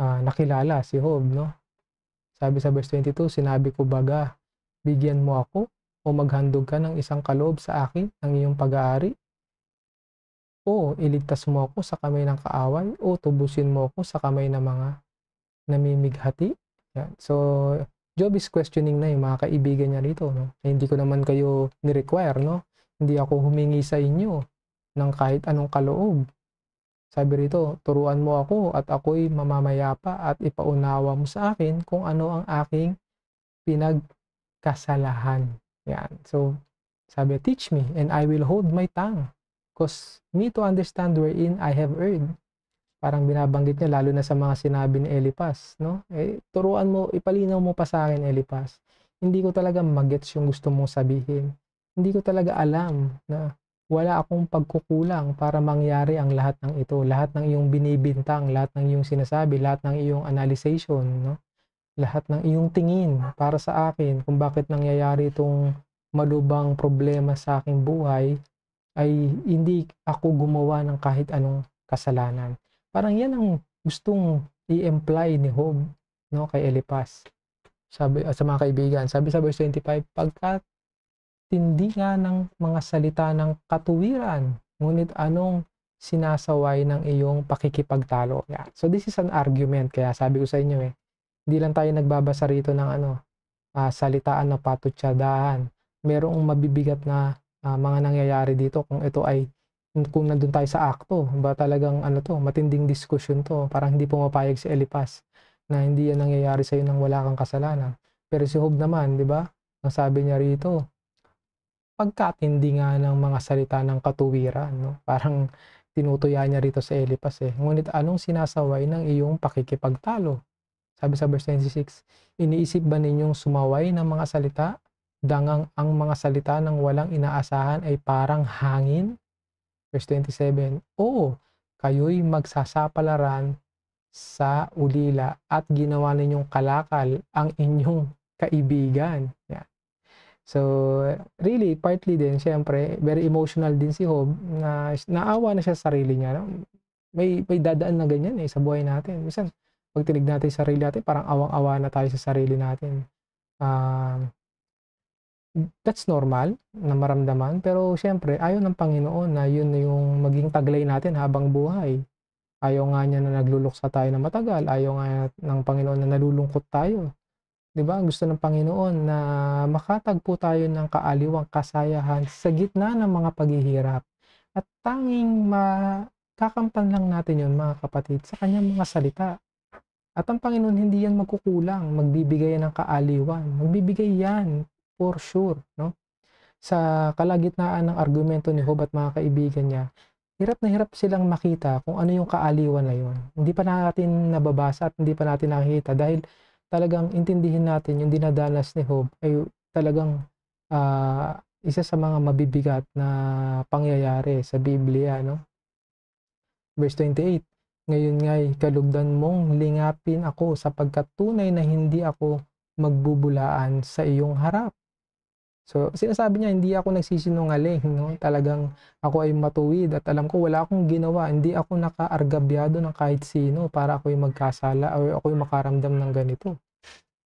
uh, nakilala si Hob, no? Sabi sa verse 22, sinabi ko baga, bigyan mo ako o maghandog ka ng isang kaloob sa akin ng iyong pag-aari o iligtas mo ako sa kamay ng kaaway o tubusin mo ako sa kamay ng mga namimighati. Yan. So, Job is questioning na yung mga kaibigan niya rito. No? Eh, hindi ko naman kayo ni-require. No? Hindi ako humingi sa inyo ng kahit anong kaloob. Sabi rito, turuan mo ako at ako'y mamamayapa at ipaunawa mo sa akin kung ano ang aking pinagkasalahan. Yan. So, sabi, teach me and I will hold my tongue. Cause me to understand wherein I have erred. Parang binabanggit niya, lalo na sa mga sinabi ni Elipas, no? Eh, turuan mo, ipalinaw mo pa sa akin, Elipas. Hindi ko talaga magets yung gusto mong sabihin. Hindi ko talaga alam na wala akong pagkukulang para mangyari ang lahat ng ito. Lahat ng iyong binibintang, lahat ng iyong sinasabi, lahat ng iyong analyzation, no? lahat ng iyong tingin para sa akin kung bakit nangyayari itong malubang problema sa aking buhay ay hindi ako gumawa ng kahit anong kasalanan. Parang yan ang gustong i-imply ni Job no, kay Elipas. Sabi, ah, sa mga kaibigan, sabi sa verse 25, pagkat tindi nga ng mga salita ng katuwiran, ngunit anong sinasaway ng iyong pakikipagtalo. Yeah. So this is an argument, kaya sabi ko sa inyo eh, hindi lang tayo nagbabasa rito ng ano, uh, salitaan na patutsadahan. Merong mabibigat na uh, mga nangyayari dito kung ito ay kung nandun tayo sa akto, ba talagang ano to, matinding diskusyon to, parang hindi pumapayag si Elipas na hindi yan nangyayari sa sa'yo nang wala kang kasalanan. Pero si Job naman, di ba, ang sabi niya rito, pagkatindi nga ng mga salita ng katuwiran, no? parang tinutuya niya rito sa Elipas eh. Ngunit anong sinasaway ng iyong pakikipagtalo? Sabi sa verse 96, iniisip ba ninyong sumaway ng mga salita dangang ang mga salita ng walang inaasahan ay parang hangin? Verse 27, Oo, kayo'y magsasapalaran sa ulila at ginawa ninyong kalakal ang inyong kaibigan. Yeah. So, really, partly din, syempre, very emotional din si Hob na naawa na siya sa sarili niya. No? May, may dadaan na ganyan eh sa buhay natin. Minsan, pag tinig natin sarili natin, parang awang-awa na tayo sa sarili natin. Uh, that's normal na maramdaman pero siyempre ayaw ng Panginoon na yun na yung maging taglay natin habang buhay. Ayaw nga niya na nagluluksa tayo na matagal, ayaw nga ng Panginoon na nalulungkot tayo. 'Di ba? Gusto ng Panginoon na makatagpo tayo ng kaaliwang kasayahan sa gitna ng mga paghihirap. At tanging makakampan lang natin yun mga kapatid sa kanyang mga salita. At ang Panginoon hindi yan magkukulang, magbibigay ng kaaliwan, magbibigay yan for sure, no? Sa kalagitnaan ng argumento ni Hob at mga kaibigan niya, hirap na hirap silang makita kung ano yung kaaliwan na yun. Hindi pa natin nababasa at hindi pa natin nakikita dahil talagang intindihin natin yung dinadanas ni Hob ay talagang uh, isa sa mga mabibigat na pangyayari sa Biblia, no? Verse 28, Ngayon nga'y kalugdan mong lingapin ako sapagkat tunay na hindi ako magbubulaan sa iyong harap. So, sinasabi niya, hindi ako nagsisinungaling, no? Talagang ako ay matuwid at alam ko wala akong ginawa. Hindi ako nakaargabyado ng kahit sino para ako'y magkasala o ako'y makaramdam ng ganito.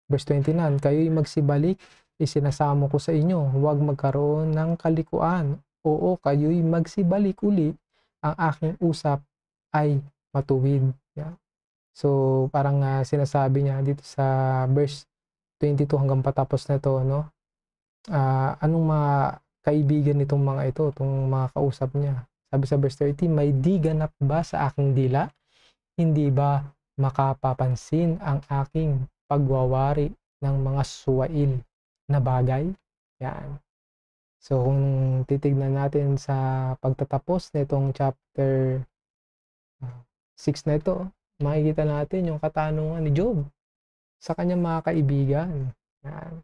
Verse 29, kayo'y magsibalik, isinasamo ko sa inyo, huwag magkaroon ng kalikuan. Oo, kayo'y magsibalik uli, ang aking usap ay matuwid. Yeah. So, parang uh, sinasabi niya dito sa verse 22 hanggang patapos na to, no? uh, anong mga kaibigan nitong mga ito, itong mga kausap niya. Sabi sa verse 30, may di ganap ba sa aking dila? Hindi ba makapapansin ang aking pagwawari ng mga suwail na bagay? Yan. So kung titignan natin sa pagtatapos nitong chapter 6 ah, na ito, makikita natin yung katanungan ni Job sa kanyang mga kaibigan. Yan.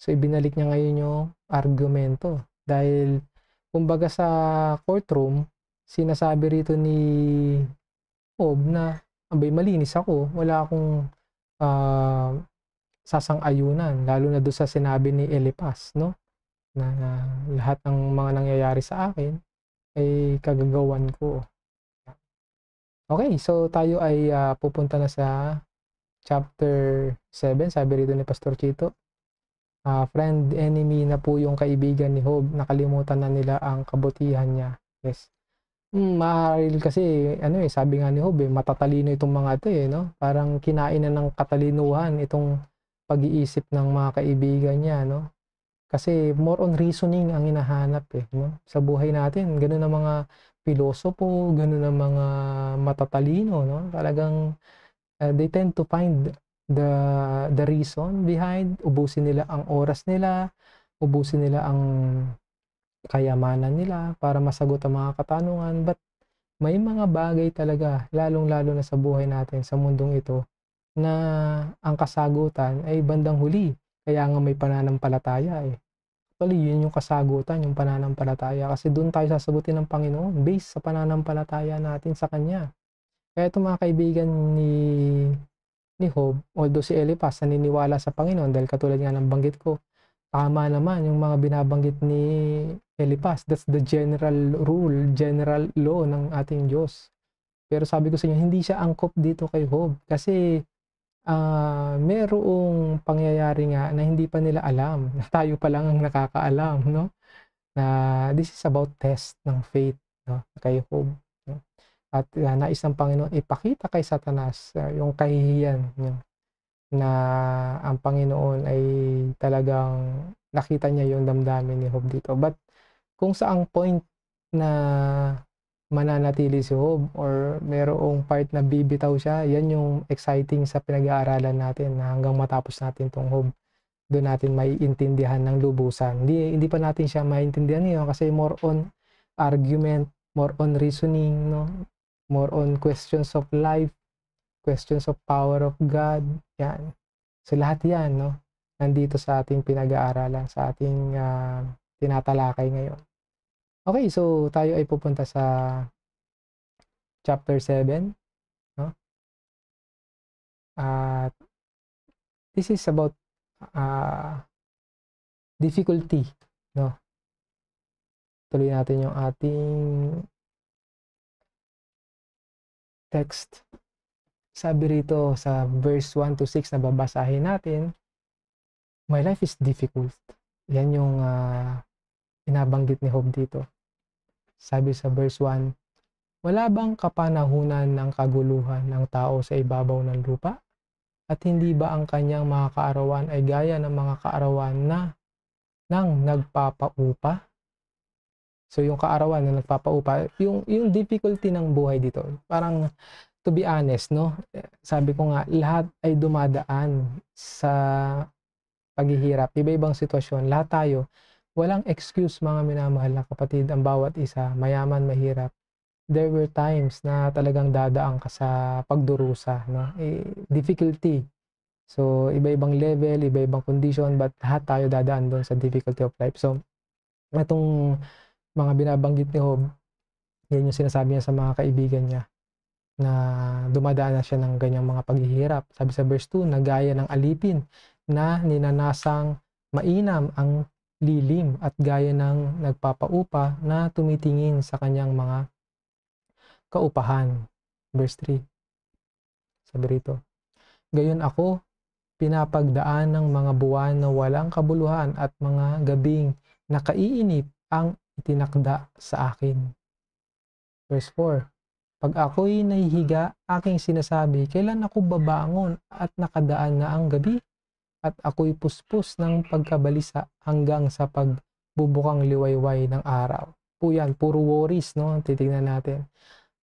So, ibinalik niya ngayon yung argumento. Dahil, kumbaga sa courtroom, sinasabi rito ni Ob na, abay, malinis ako. Wala akong uh, sasang-ayunan. Lalo na doon sa sinabi ni Elipas, no? Na, na lahat ng mga nangyayari sa akin ay kagagawan ko. Okay, so tayo ay uh, pupunta na sa chapter 7. Sabi rito ni Pastor Chito, uh, friend, enemy na po yung kaibigan ni Hob, Nakalimutan na nila ang kabutihan niya. Yes. Mm, maaaril kasi, ano eh, sabi nga ni Hob, eh, matatalino itong mga ito eh, no? Parang kinain na ng katalinuhan itong pag-iisip ng mga kaibigan niya, no? Kasi more on reasoning ang hinahanap eh, no? Sa buhay natin, ganun ang mga filosofo, ganun ang mga matatalino, no? Talagang uh, they tend to find the the reason behind ubusin nila ang oras nila ubusin nila ang kayamanan nila para masagot ang mga katanungan but may mga bagay talaga lalong lalo na sa buhay natin sa mundong ito na ang kasagutan ay bandang huli kaya nga may pananampalataya eh actually yun yung kasagutan yung pananampalataya kasi doon tayo sasagutin ng Panginoon based sa pananampalataya natin sa Kanya kaya ito mga kaibigan ni ni Job, although si Eliphaz naniniwala sa Panginoon dahil katulad nga ng banggit ko, tama naman yung mga binabanggit ni Eliphaz. That's the general rule, general law ng ating Diyos. Pero sabi ko sa inyo, hindi siya angkop dito kay Job kasi uh, merong pangyayari nga na hindi pa nila alam, na tayo pa lang ang nakakaalam, no? Na this is about test ng faith no? kay Job at uh, nais ng Panginoon ipakita kay Satanas uh, yung kahihiyan niya na ang Panginoon ay talagang nakita niya yung damdamin ni Job dito. But kung saang point na mananatili si Job or merong part na bibitaw siya, yan yung exciting sa pinag-aaralan natin na hanggang matapos natin tong Job doon natin maiintindihan ng lubusan. Hindi, hindi pa natin siya maintindihan ngayon kasi more on argument, more on reasoning, no? more on questions of life, questions of power of God, yan. So lahat yan, no? Nandito sa ating pinag-aaralan, sa ating uh, tinatalakay ngayon. Okay, so tayo ay pupunta sa chapter 7, no? At uh, this is about uh, difficulty, no? Tuloy natin yung ating text. Sabi rito sa verse 1 to 6 na babasahin natin, My life is difficult. Yan yung uh, ah, inabanggit ni Job dito. Sabi sa verse 1, Wala bang kapanahunan ng kaguluhan ng tao sa ibabaw ng lupa? At hindi ba ang kanyang mga kaarawan ay gaya ng mga kaarawan na ng nagpapaupa? So yung kaarawan na nagpapaupa, yung yung difficulty ng buhay dito. Parang to be honest, no? Sabi ko nga lahat ay dumadaan sa paghihirap. Iba-ibang sitwasyon. Lahat tayo walang excuse mga minamahal na kapatid ang bawat isa, mayaman, mahirap. There were times na talagang dadaan ka sa pagdurusa, no? Eh, difficulty. So, iba-ibang level, iba-ibang condition, but lahat tayo dadaan doon sa difficulty of life. So, itong mga binabanggit ni Hob, yan yung sinasabi niya sa mga kaibigan niya na dumadaanan siya ng ganyang mga paghihirap. Sabi sa verse 2, nagaya ng alipin na ninanasang mainam ang lilim at gaya ng nagpapaupa na tumitingin sa kanyang mga kaupahan. Verse 3. Sabi rito, Gayon ako, pinapagdaan ng mga buwan na walang kabuluhan at mga gabing nakaiinip ang itinakda sa akin. Verse 4, Pag ako'y nahihiga, aking sinasabi, kailan ako babangon at nakadaan na ang gabi? At ako'y puspos ng pagkabalisa hanggang sa pagbubukang liwayway ng araw. Po yan, puro worries, no? Titignan natin.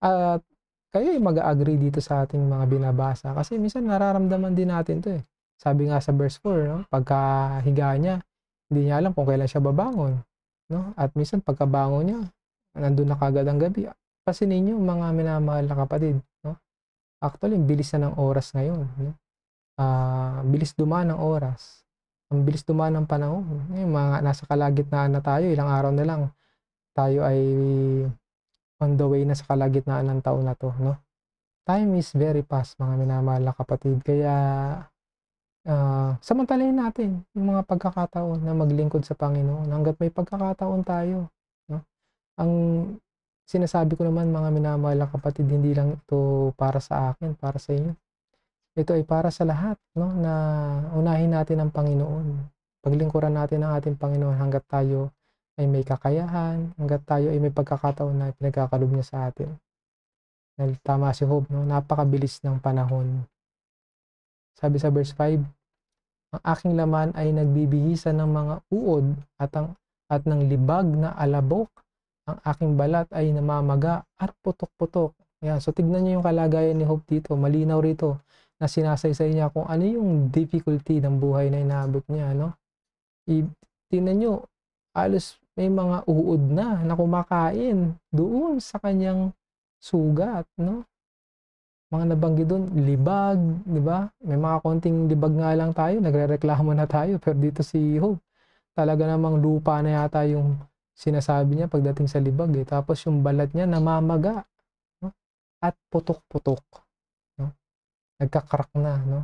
At kayo ay mag-agree dito sa ating mga binabasa kasi minsan nararamdaman din natin to eh. Sabi nga sa verse 4, no? pagkahiga niya, hindi niya alam kung kailan siya babangon. No? At minsan pagkabango niya, nandun na kagad ang gabi. Kasi ninyo mga minamahal na kapatid, no? Actually, bilis na ng oras ngayon, no? Uh, bilis dumaan ng oras. Ang bilis dumaan ng panahon. Ngayon, eh, mga nasa kalagitnaan na tayo, ilang araw na lang tayo ay on the way na sa kalagitnaan ng taon na to, no? Time is very fast, mga minamahal na kapatid. Kaya uh, samantalahin natin yung mga pagkakataon na maglingkod sa Panginoon hanggat may pagkakataon tayo. No? Ang sinasabi ko naman mga minamahal na kapatid, hindi lang ito para sa akin, para sa inyo. Ito ay para sa lahat no? na unahin natin ang Panginoon. Paglingkuran natin ang ating Panginoon hanggat tayo ay may kakayahan, hanggat tayo ay may pagkakataon na pinagkakalob niya sa atin. Dahil tama si Hope, no? napakabilis ng panahon. Sabi sa verse 5, ang aking laman ay nagbibihisan ng mga uod at, ang, at ng libag na alabok. Ang aking balat ay namamaga at putok-putok. Yan. So, tignan niyo yung kalagayan ni Hope dito. Malinaw rito na sinasaysay niya kung ano yung difficulty ng buhay na inaabot niya. No? I, tignan niyo, alos may mga uod na na kumakain doon sa kanyang sugat. No? mga nabanggit doon, libag, di ba? May mga konting libag nga lang tayo, nagrereklamo na tayo, pero dito si Hope, talaga namang lupa na yata yung sinasabi niya pagdating sa libag eh. Tapos yung balat niya namamaga no? at putok-putok. No? Nagkakrak na. No?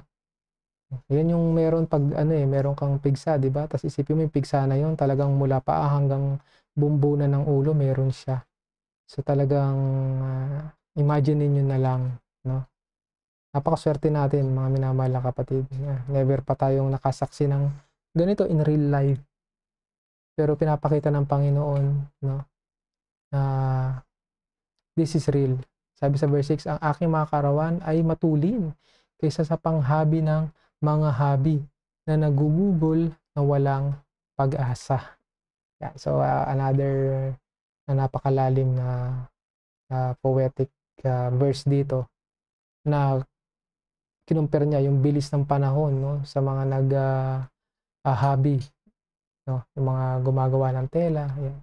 Yan yung meron pag ano eh, meron kang pigsa, di ba? Tapos isipin mo yung pigsa na yon talagang mula pa hanggang bumbo ng ulo, meron siya. So talagang uh, imagine niyo na lang no? Napakaswerte natin mga minamahal na kapatid. Never pa tayong nakasaksi ng ganito in real life. Pero pinapakita ng Panginoon, no? Na this is real. Sabi sa verse 6, ang aking mga karawan ay matulin kaysa sa panghabi ng mga habi na nagugugol na walang pag-asa. Yeah, so uh, another na uh, napakalalim na uh, poetic uh, verse dito na kinumpir niya yung bilis ng panahon no sa mga nag uh, uh, hobby no yung mga gumagawa ng tela yan.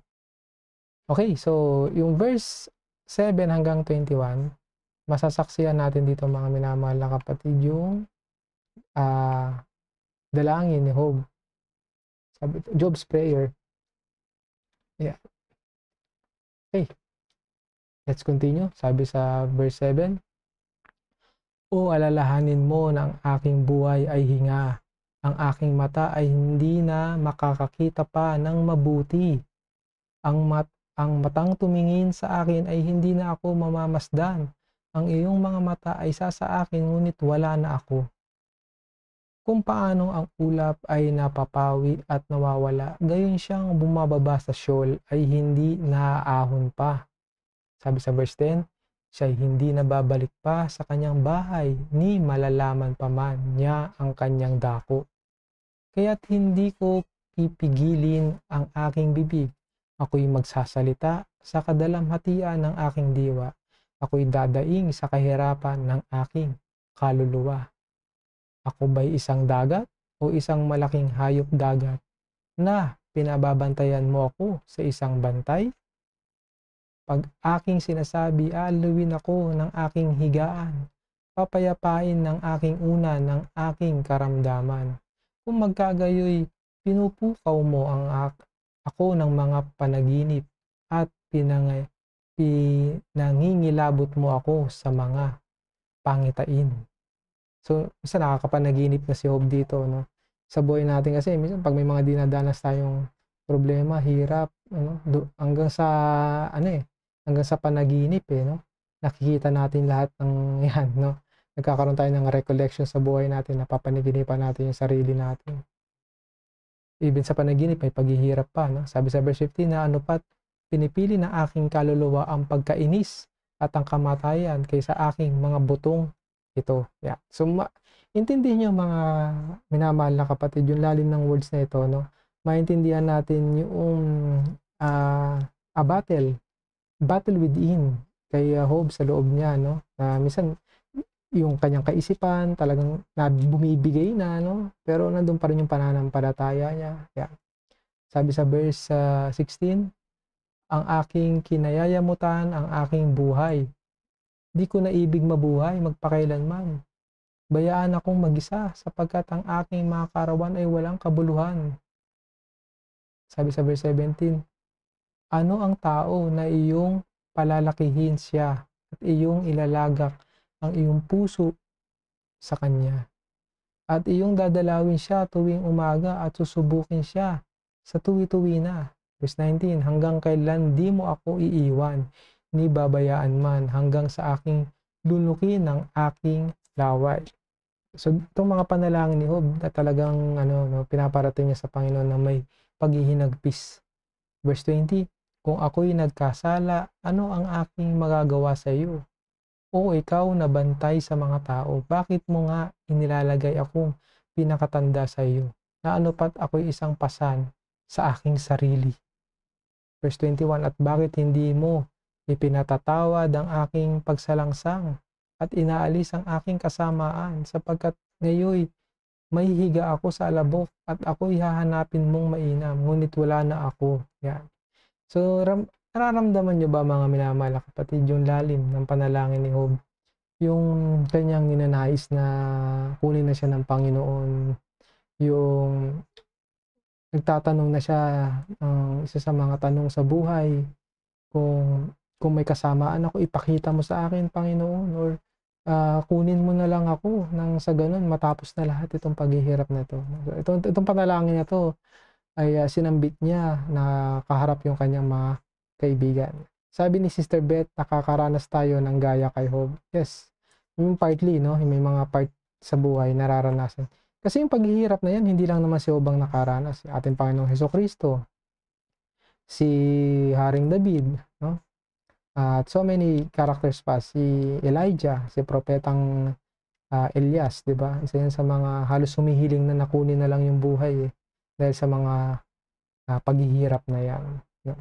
okay so yung verse 7 hanggang 21 masasaksihan natin dito mga minamahal na kapatid yung uh, dalangin ni Job sabi Job's prayer yeah okay let's continue sabi sa verse 7 o alalahanin mo na ang aking buhay ay hinga, ang aking mata ay hindi na makakakita pa ng mabuti. Ang, mat ang matang tumingin sa akin ay hindi na ako mamamasdan. Ang iyong mga mata ay sa sa akin ngunit wala na ako. Kung paano ang ulap ay napapawi at nawawala, gayon siyang bumababa sa shoal ay hindi naaahon pa. Sabi sa verse 10, Siya'y hindi na babalik pa sa kanyang bahay ni malalaman pa man niya ang kanyang dako. Kaya't hindi ko pipigilin ang aking bibig. Ako'y magsasalita sa kadalamhatian ng aking diwa. Ako'y dadaing sa kahirapan ng aking kaluluwa. Ako ba'y isang dagat o isang malaking hayop dagat na pinababantayan mo ako sa isang bantay? Pag aking sinasabi, aluwin ako ng aking higaan, papayapain ng aking una ng aking karamdaman. Kung magkagayoy, pinupukaw mo ang ak- ako ng mga panaginip at pinangay pinangingilabot mo ako sa mga pangitain. So, isa nakakapanaginip na si Hope dito, no? Sa buhay natin kasi, minsan pag may mga dinadanas tayong problema, hirap, ano, do, hanggang sa, ano eh, hanggang sa panaginip eh, no? Nakikita natin lahat ng yan, no? Nagkakaroon tayo ng recollection sa buhay natin, napapanaginipan natin yung sarili natin. Even sa panaginip, may paghihirap pa, no? Sabi sa verse 15 na ano pat, pinipili ng aking kaluluwa ang pagkainis at ang kamatayan kaysa aking mga butong ito. Yeah. So, ma- intindihin nyo mga minamahal na kapatid, yung lalim ng words na ito, no? maintindihan natin yung uh, ah, a battle battle within kay Job uh, sa loob niya, no? Na minsan yung kanyang kaisipan talagang na bumibigay na, no? Pero nandun pa rin yung pananampalataya niya. Yeah. Sabi sa verse uh, 16, ang aking kinayayamutan, ang aking buhay. Di ko na ibig mabuhay magpakailanman. Bayaan akong mag-isa sapagkat ang aking mga karawan ay walang kabuluhan. Sabi sa verse 17, ano ang tao na iyong palalakihin siya at iyong ilalagak ang iyong puso sa kanya? At iyong dadalawin siya tuwing umaga at susubukin siya sa tuwi-tuwi na. Verse 19, hanggang kailan di mo ako iiwan, ni babayaan man hanggang sa aking lunukin ng aking laway. So, itong mga panalangin ni Hob na talagang ano, no, pinaparating niya sa Panginoon na may paghihinagpis. Verse 20, kung ako'y nagkasala, ano ang aking magagawa sa iyo? O ikaw na bantay sa mga tao, bakit mo nga inilalagay akong pinakatanda sa iyo? Na ano pat ako'y isang pasan sa aking sarili. Verse 21, at bakit hindi mo ipinatatawad ang aking pagsalangsang at inaalis ang aking kasamaan sapagkat ngayoy may higa ako sa alabok at ako'y hahanapin mong mainam, ngunit wala na ako. Yan. So, ram, nararamdaman nyo ba mga minamahal na kapatid yung lalim ng panalangin ni Job? Yung kanyang ninanais na kunin na siya ng Panginoon. Yung nagtatanong na siya ang um, isa sa mga tanong sa buhay kung kung may kasamaan ako ipakita mo sa akin Panginoon or uh, kunin mo na lang ako nang sa ganun matapos na lahat itong paghihirap na to. Ito, itong panalangin na to ay uh, sinambit niya na kaharap yung kanyang mga kaibigan. Sabi ni Sister Beth, nakakaranas tayo ng gaya kay Hob. Yes, yung partly, no? may mga part sa buhay nararanasan. Kasi yung paghihirap na yan, hindi lang naman si Hob ang nakaranas. Si ating Panginoong Heso Kristo, si Haring David, no? At so many characters pa, si Elijah, si propetang uh, Elias, 'di ba? Isa 'yan sa mga halos humihiling na nakunin na lang yung buhay eh dahil sa mga uh, paghihirap na yan. No?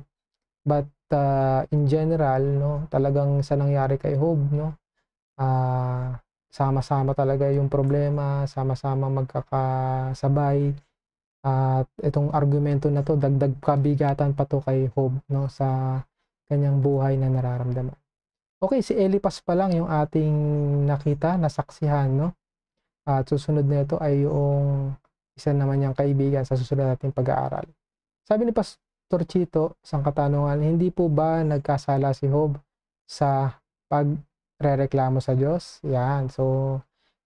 But uh, in general, no, talagang sa nangyari kay Hob no, uh, sama-sama talaga yung problema, sama-sama magkakasabay. At uh, itong argumento na to, dagdag kabigatan pa to kay Hob no, sa kanyang buhay na nararamdaman. Okay, si Elipas pa lang yung ating nakita, nasaksihan, no? At susunod nito ay yung isa naman niyang kaibigan sa susunod nating pag-aaral. Sabi ni Pastor Chito, isang katanungan, hindi po ba nagkasala si Job sa pagrereklamo sa Diyos? Yan. So,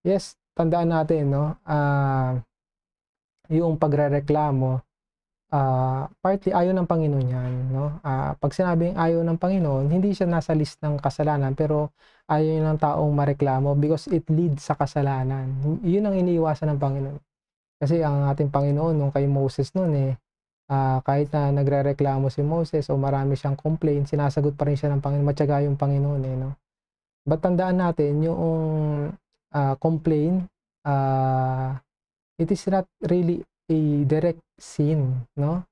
yes, tandaan natin, no? Uh, yung pagrereklamo, uh, partly ayaw ng Panginoon yan. No? Uh, pag sinabing ayaw ng Panginoon, hindi siya nasa list ng kasalanan, pero ayaw ng taong mareklamo because it leads sa kasalanan. Yun ang iniiwasan ng Panginoon. Kasi ang ating Panginoon, nung kay Moses noon eh, uh, kahit na nagrereklamo si Moses o marami siyang complaint, sinasagot pa rin siya ng Panginoon, matyaga yung Panginoon eh, no? But tandaan natin, yung uh, complaint, uh, it is not really a direct sin, no?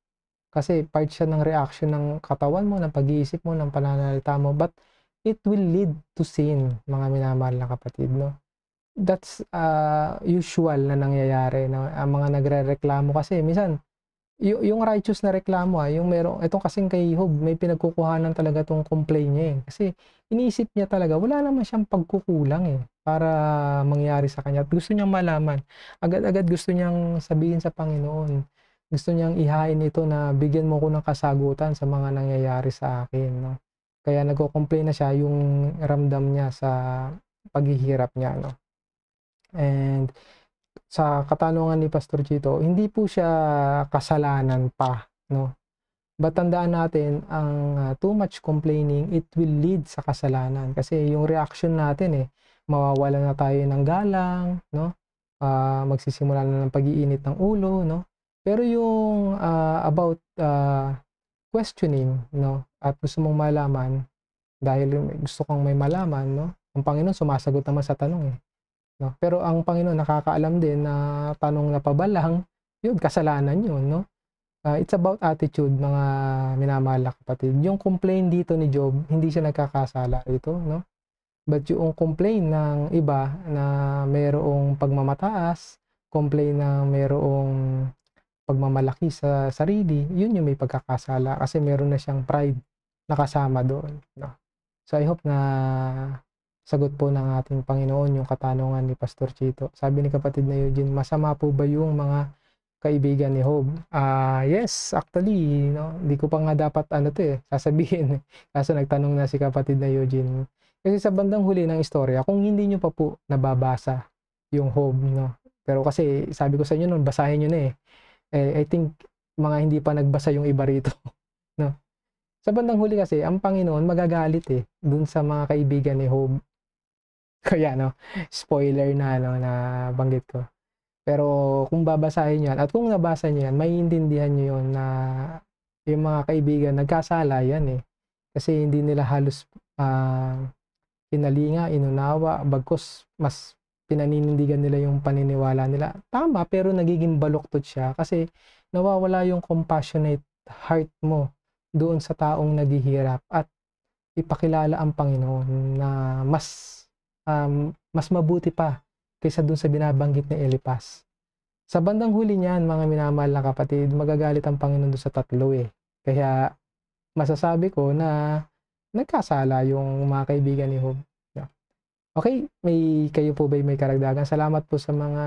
Kasi part siya ng reaction ng katawan mo, ng pag-iisip mo, ng pananalita mo. But it will lead to sin, mga minamahal na kapatid, no? that's uh, usual na nangyayari na ang mga nagrereklamo kasi minsan y- yung righteous na reklamo ah, yung merong itong kasing kay Hub may pinagkukuhanan talaga tong complain niya eh. kasi iniisip niya talaga wala naman siyang pagkukulang eh para mangyari sa kanya at gusto niyang malaman agad-agad gusto niyang sabihin sa Panginoon gusto niyang ihain ito na bigyan mo ko ng kasagutan sa mga nangyayari sa akin. No? Kaya nagko-complain na siya yung ramdam niya sa paghihirap niya. No? And sa katanungan ni Pastor Chito, hindi po siya kasalanan pa, no? But tandaan natin, ang uh, too much complaining, it will lead sa kasalanan. Kasi yung reaction natin eh, mawawala na tayo ng galang, no? Uh, magsisimula na ng pag-iinit ng ulo, no? Pero yung uh, about uh, questioning, no? At gusto mong malaman, dahil gusto kang may malaman, no? Ang Panginoon sumasagot naman sa tanong eh. No? Pero ang Panginoon nakakaalam din na tanong na pabalang, yun, kasalanan yun. No? Uh, it's about attitude, mga minamahal na kapatid. Yung complain dito ni Job, hindi siya nagkakasala ito. No? But yung complain ng iba na mayroong pagmamataas, complain na mayroong pagmamalaki sa sarili, yun yung may pagkakasala kasi meron na siyang pride nakasama doon. No? So I hope na Sagot po ng ating Panginoon yung katanungan ni Pastor Chito. Sabi ni kapatid na Eugene, masama po ba yung mga kaibigan ni Hob? Ah, uh, yes, actually, no, hindi ko pa nga dapat ano to eh, sasabihin. Eh. Kaso nagtanong na si kapatid na Eugene. Kasi sa bandang huli ng istorya, kung hindi nyo pa po nababasa yung Hob, no. Pero kasi sabi ko sa inyo noon, basahin nyo na eh. eh I think mga hindi pa nagbasa yung iba rito, no. Sa bandang huli kasi, ang Panginoon magagalit eh dun sa mga kaibigan ni Hob kaya no, spoiler na ano na banggit ko. Pero kung babasahin niyo at kung nabasa niyo yan, maiintindihan niyo yon na yung mga kaibigan nagkasala yan eh. Kasi hindi nila halos uh, ah, inalinga, inunawa, bagkus mas pinaninindigan nila yung paniniwala nila. Tama, pero nagiging baluktot siya kasi nawawala yung compassionate heart mo doon sa taong naghihirap at ipakilala ang Panginoon na mas um, mas mabuti pa kaysa dun sa binabanggit ni Elipas. Sa bandang huli niyan, mga minamahal na kapatid, magagalit ang Panginoon doon sa tatlo eh. Kaya masasabi ko na nagkasala yung mga kaibigan ni Hob. Okay, may kayo po ba may karagdagan? Salamat po sa mga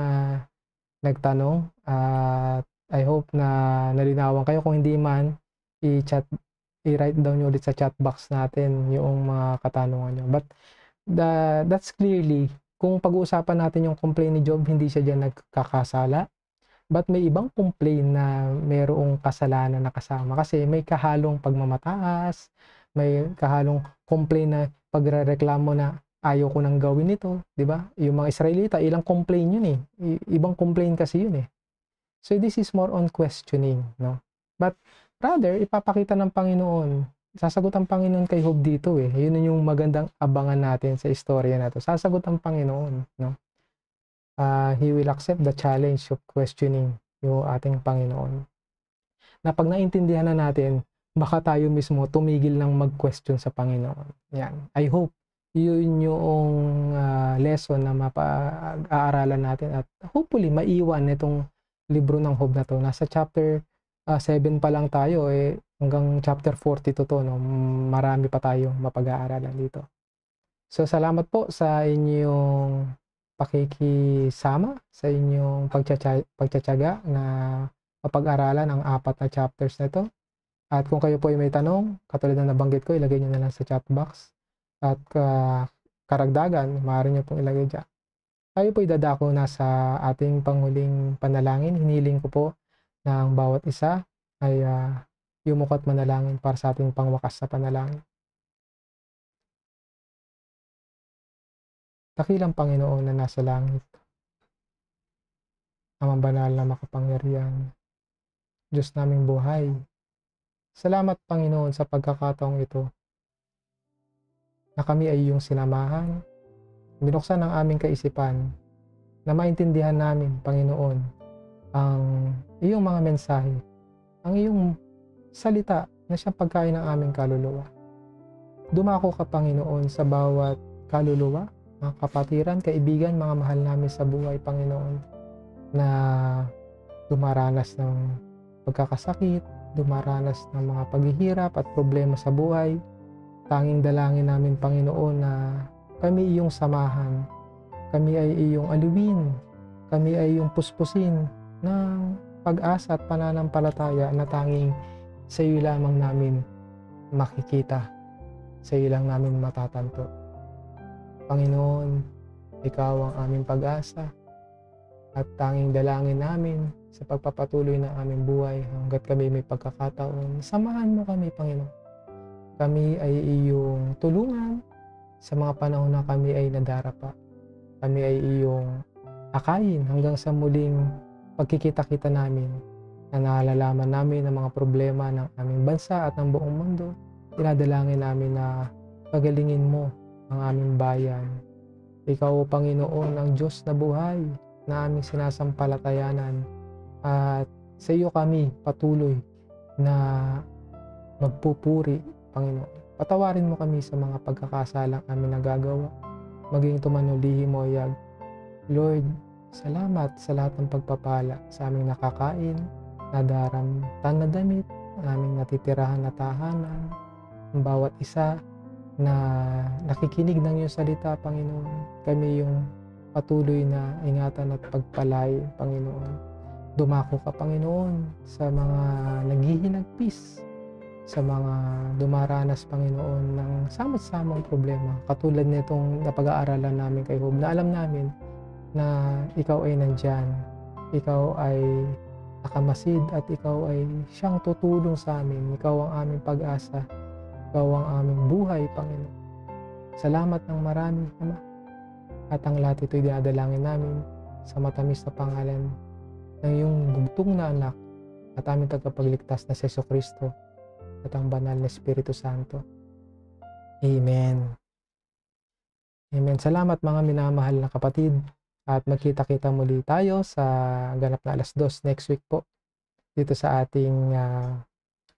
nagtanong at I hope na nalinawan kayo. Kung hindi man, i-chat, i-write down nyo ulit sa chat box natin yung mga katanungan nyo. But the, that's clearly, kung pag-uusapan natin yung complaint ni Job, hindi siya dyan nagkakasala. But may ibang complaint na mayroong kasalanan na kasama kasi may kahalong pagmamataas, may kahalong complaint na pagrereklamo na ayaw ko nang gawin ito, 'di ba? Yung mga Israelita, ilang complaint 'yun eh. ibang complaint kasi 'yun eh. So this is more on questioning, no? But rather ipapakita ng Panginoon sasagot ang Panginoon kay Job dito eh. Yun yung magandang abangan natin sa istorya na to. Sasagot ang Panginoon, no? Uh, he will accept the challenge of questioning yung ating Panginoon. Na pag naintindihan na natin, baka tayo mismo tumigil ng mag-question sa Panginoon. Yan. I hope yun yung uh, lesson na mapag aaralan natin at hopefully maiwan itong libro ng Hob na to. Nasa chapter uh, ah, 7 pa lang tayo eh hanggang chapter 42 to no marami pa tayong mapag-aaralan dito. So salamat po sa inyong pakikisama sa inyong pagtsatsaga na mapag-aralan ang apat na chapters nito At kung kayo po ay may tanong, katulad na nabanggit ko, ilagay nyo na lang sa chat box. At uh, karagdagan, maaari nyo pong ilagay dyan. Tayo po ay dadako na sa ating panghuling panalangin. Hiniling ko po ng bawat isa ay uh, yumukot manalangin para sa ating pangwakas na panalangin. Dakilang Panginoon na nasa langit, Amang banal na makapangyarihan, Diyos naming buhay, salamat Panginoon sa pagkakataong ito na kami ay iyong sinamahan, binuksan ang aming kaisipan na maintindihan namin, Panginoon, ang iyong mga mensahe, ang iyong salita na siyang pagkain ng aming kaluluwa. Dumako ka, Panginoon, sa bawat kaluluwa, mga kapatiran, kaibigan, mga mahal namin sa buhay, Panginoon, na dumaranas ng pagkakasakit, dumaranas ng mga paghihirap at problema sa buhay. Tanging dalangin namin, Panginoon, na kami iyong samahan, kami ay iyong aluwin, kami ay iyong puspusin, ng pag-asa at pananampalataya na tanging sa iyo lamang namin makikita, sa iyo lang namin matatanto. Panginoon, ikaw ang aming pag-asa at tanging dalangin namin sa pagpapatuloy ng aming buhay hanggat kami may pagkakataon. Samahan mo kami, Panginoon. Kami ay iyong tulungan sa mga panahon na kami ay nadarapa. Kami ay iyong akayin hanggang sa muling pagkikita-kita namin na nalalaman namin ng mga problema ng aming bansa at ng buong mundo, dinadalangin namin na pagalingin mo ang aming bayan. Ikaw, Panginoon, ang Diyos na buhay na aming sinasampalatayanan at sa iyo kami patuloy na magpupuri, Panginoon. Patawarin mo kami sa mga pagkakasalang aming nagagawa. Maging tumanulihi mo, Yag. Lord, Salamat sa lahat ng pagpapala sa aming nakakain, nadaramtan na damit, aming natitirahan na tahanan, ang bawat isa na nakikinig ng iyong salita, Panginoon. Kami yung patuloy na ingatan at pagpalay, Panginoon. Dumako ka, Panginoon, sa mga naghihinagpis, sa mga dumaranas, Panginoon, ng samot-samang problema. Katulad nitong napag-aaralan namin kay Hob, na alam namin na ikaw ay nandyan, ikaw ay nakamasid at ikaw ay siyang tutulong sa amin. Ikaw ang aming pag-asa. Ikaw ang aming buhay, Panginoon. Salamat ng marami, Ama. At ang lahat ito'y dinadalangin namin sa matamis na pangalan ng iyong bugtong na anak at aming tagapagligtas na Seso Kristo at ang banal na Espiritu Santo. Amen. Amen. Salamat mga minamahal na kapatid. At magkita-kita muli tayo sa ganap na alas dos next week po dito sa ating uh,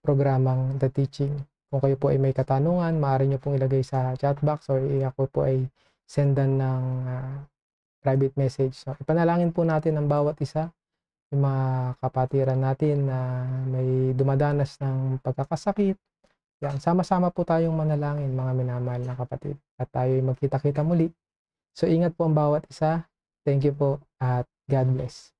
programang The Teaching. Kung kayo po ay may katanungan, maaari nyo pong ilagay sa chat box or ako po ay sendan ng uh, private message. So, ipanalangin po natin ang bawat isa, yung mga kapatiran natin na may dumadanas ng pagkakasakit. Yan, sama-sama po tayong manalangin mga minamahal na kapatid at tayo ay magkita-kita muli. So ingat po ang bawat isa Thank you po at God bless.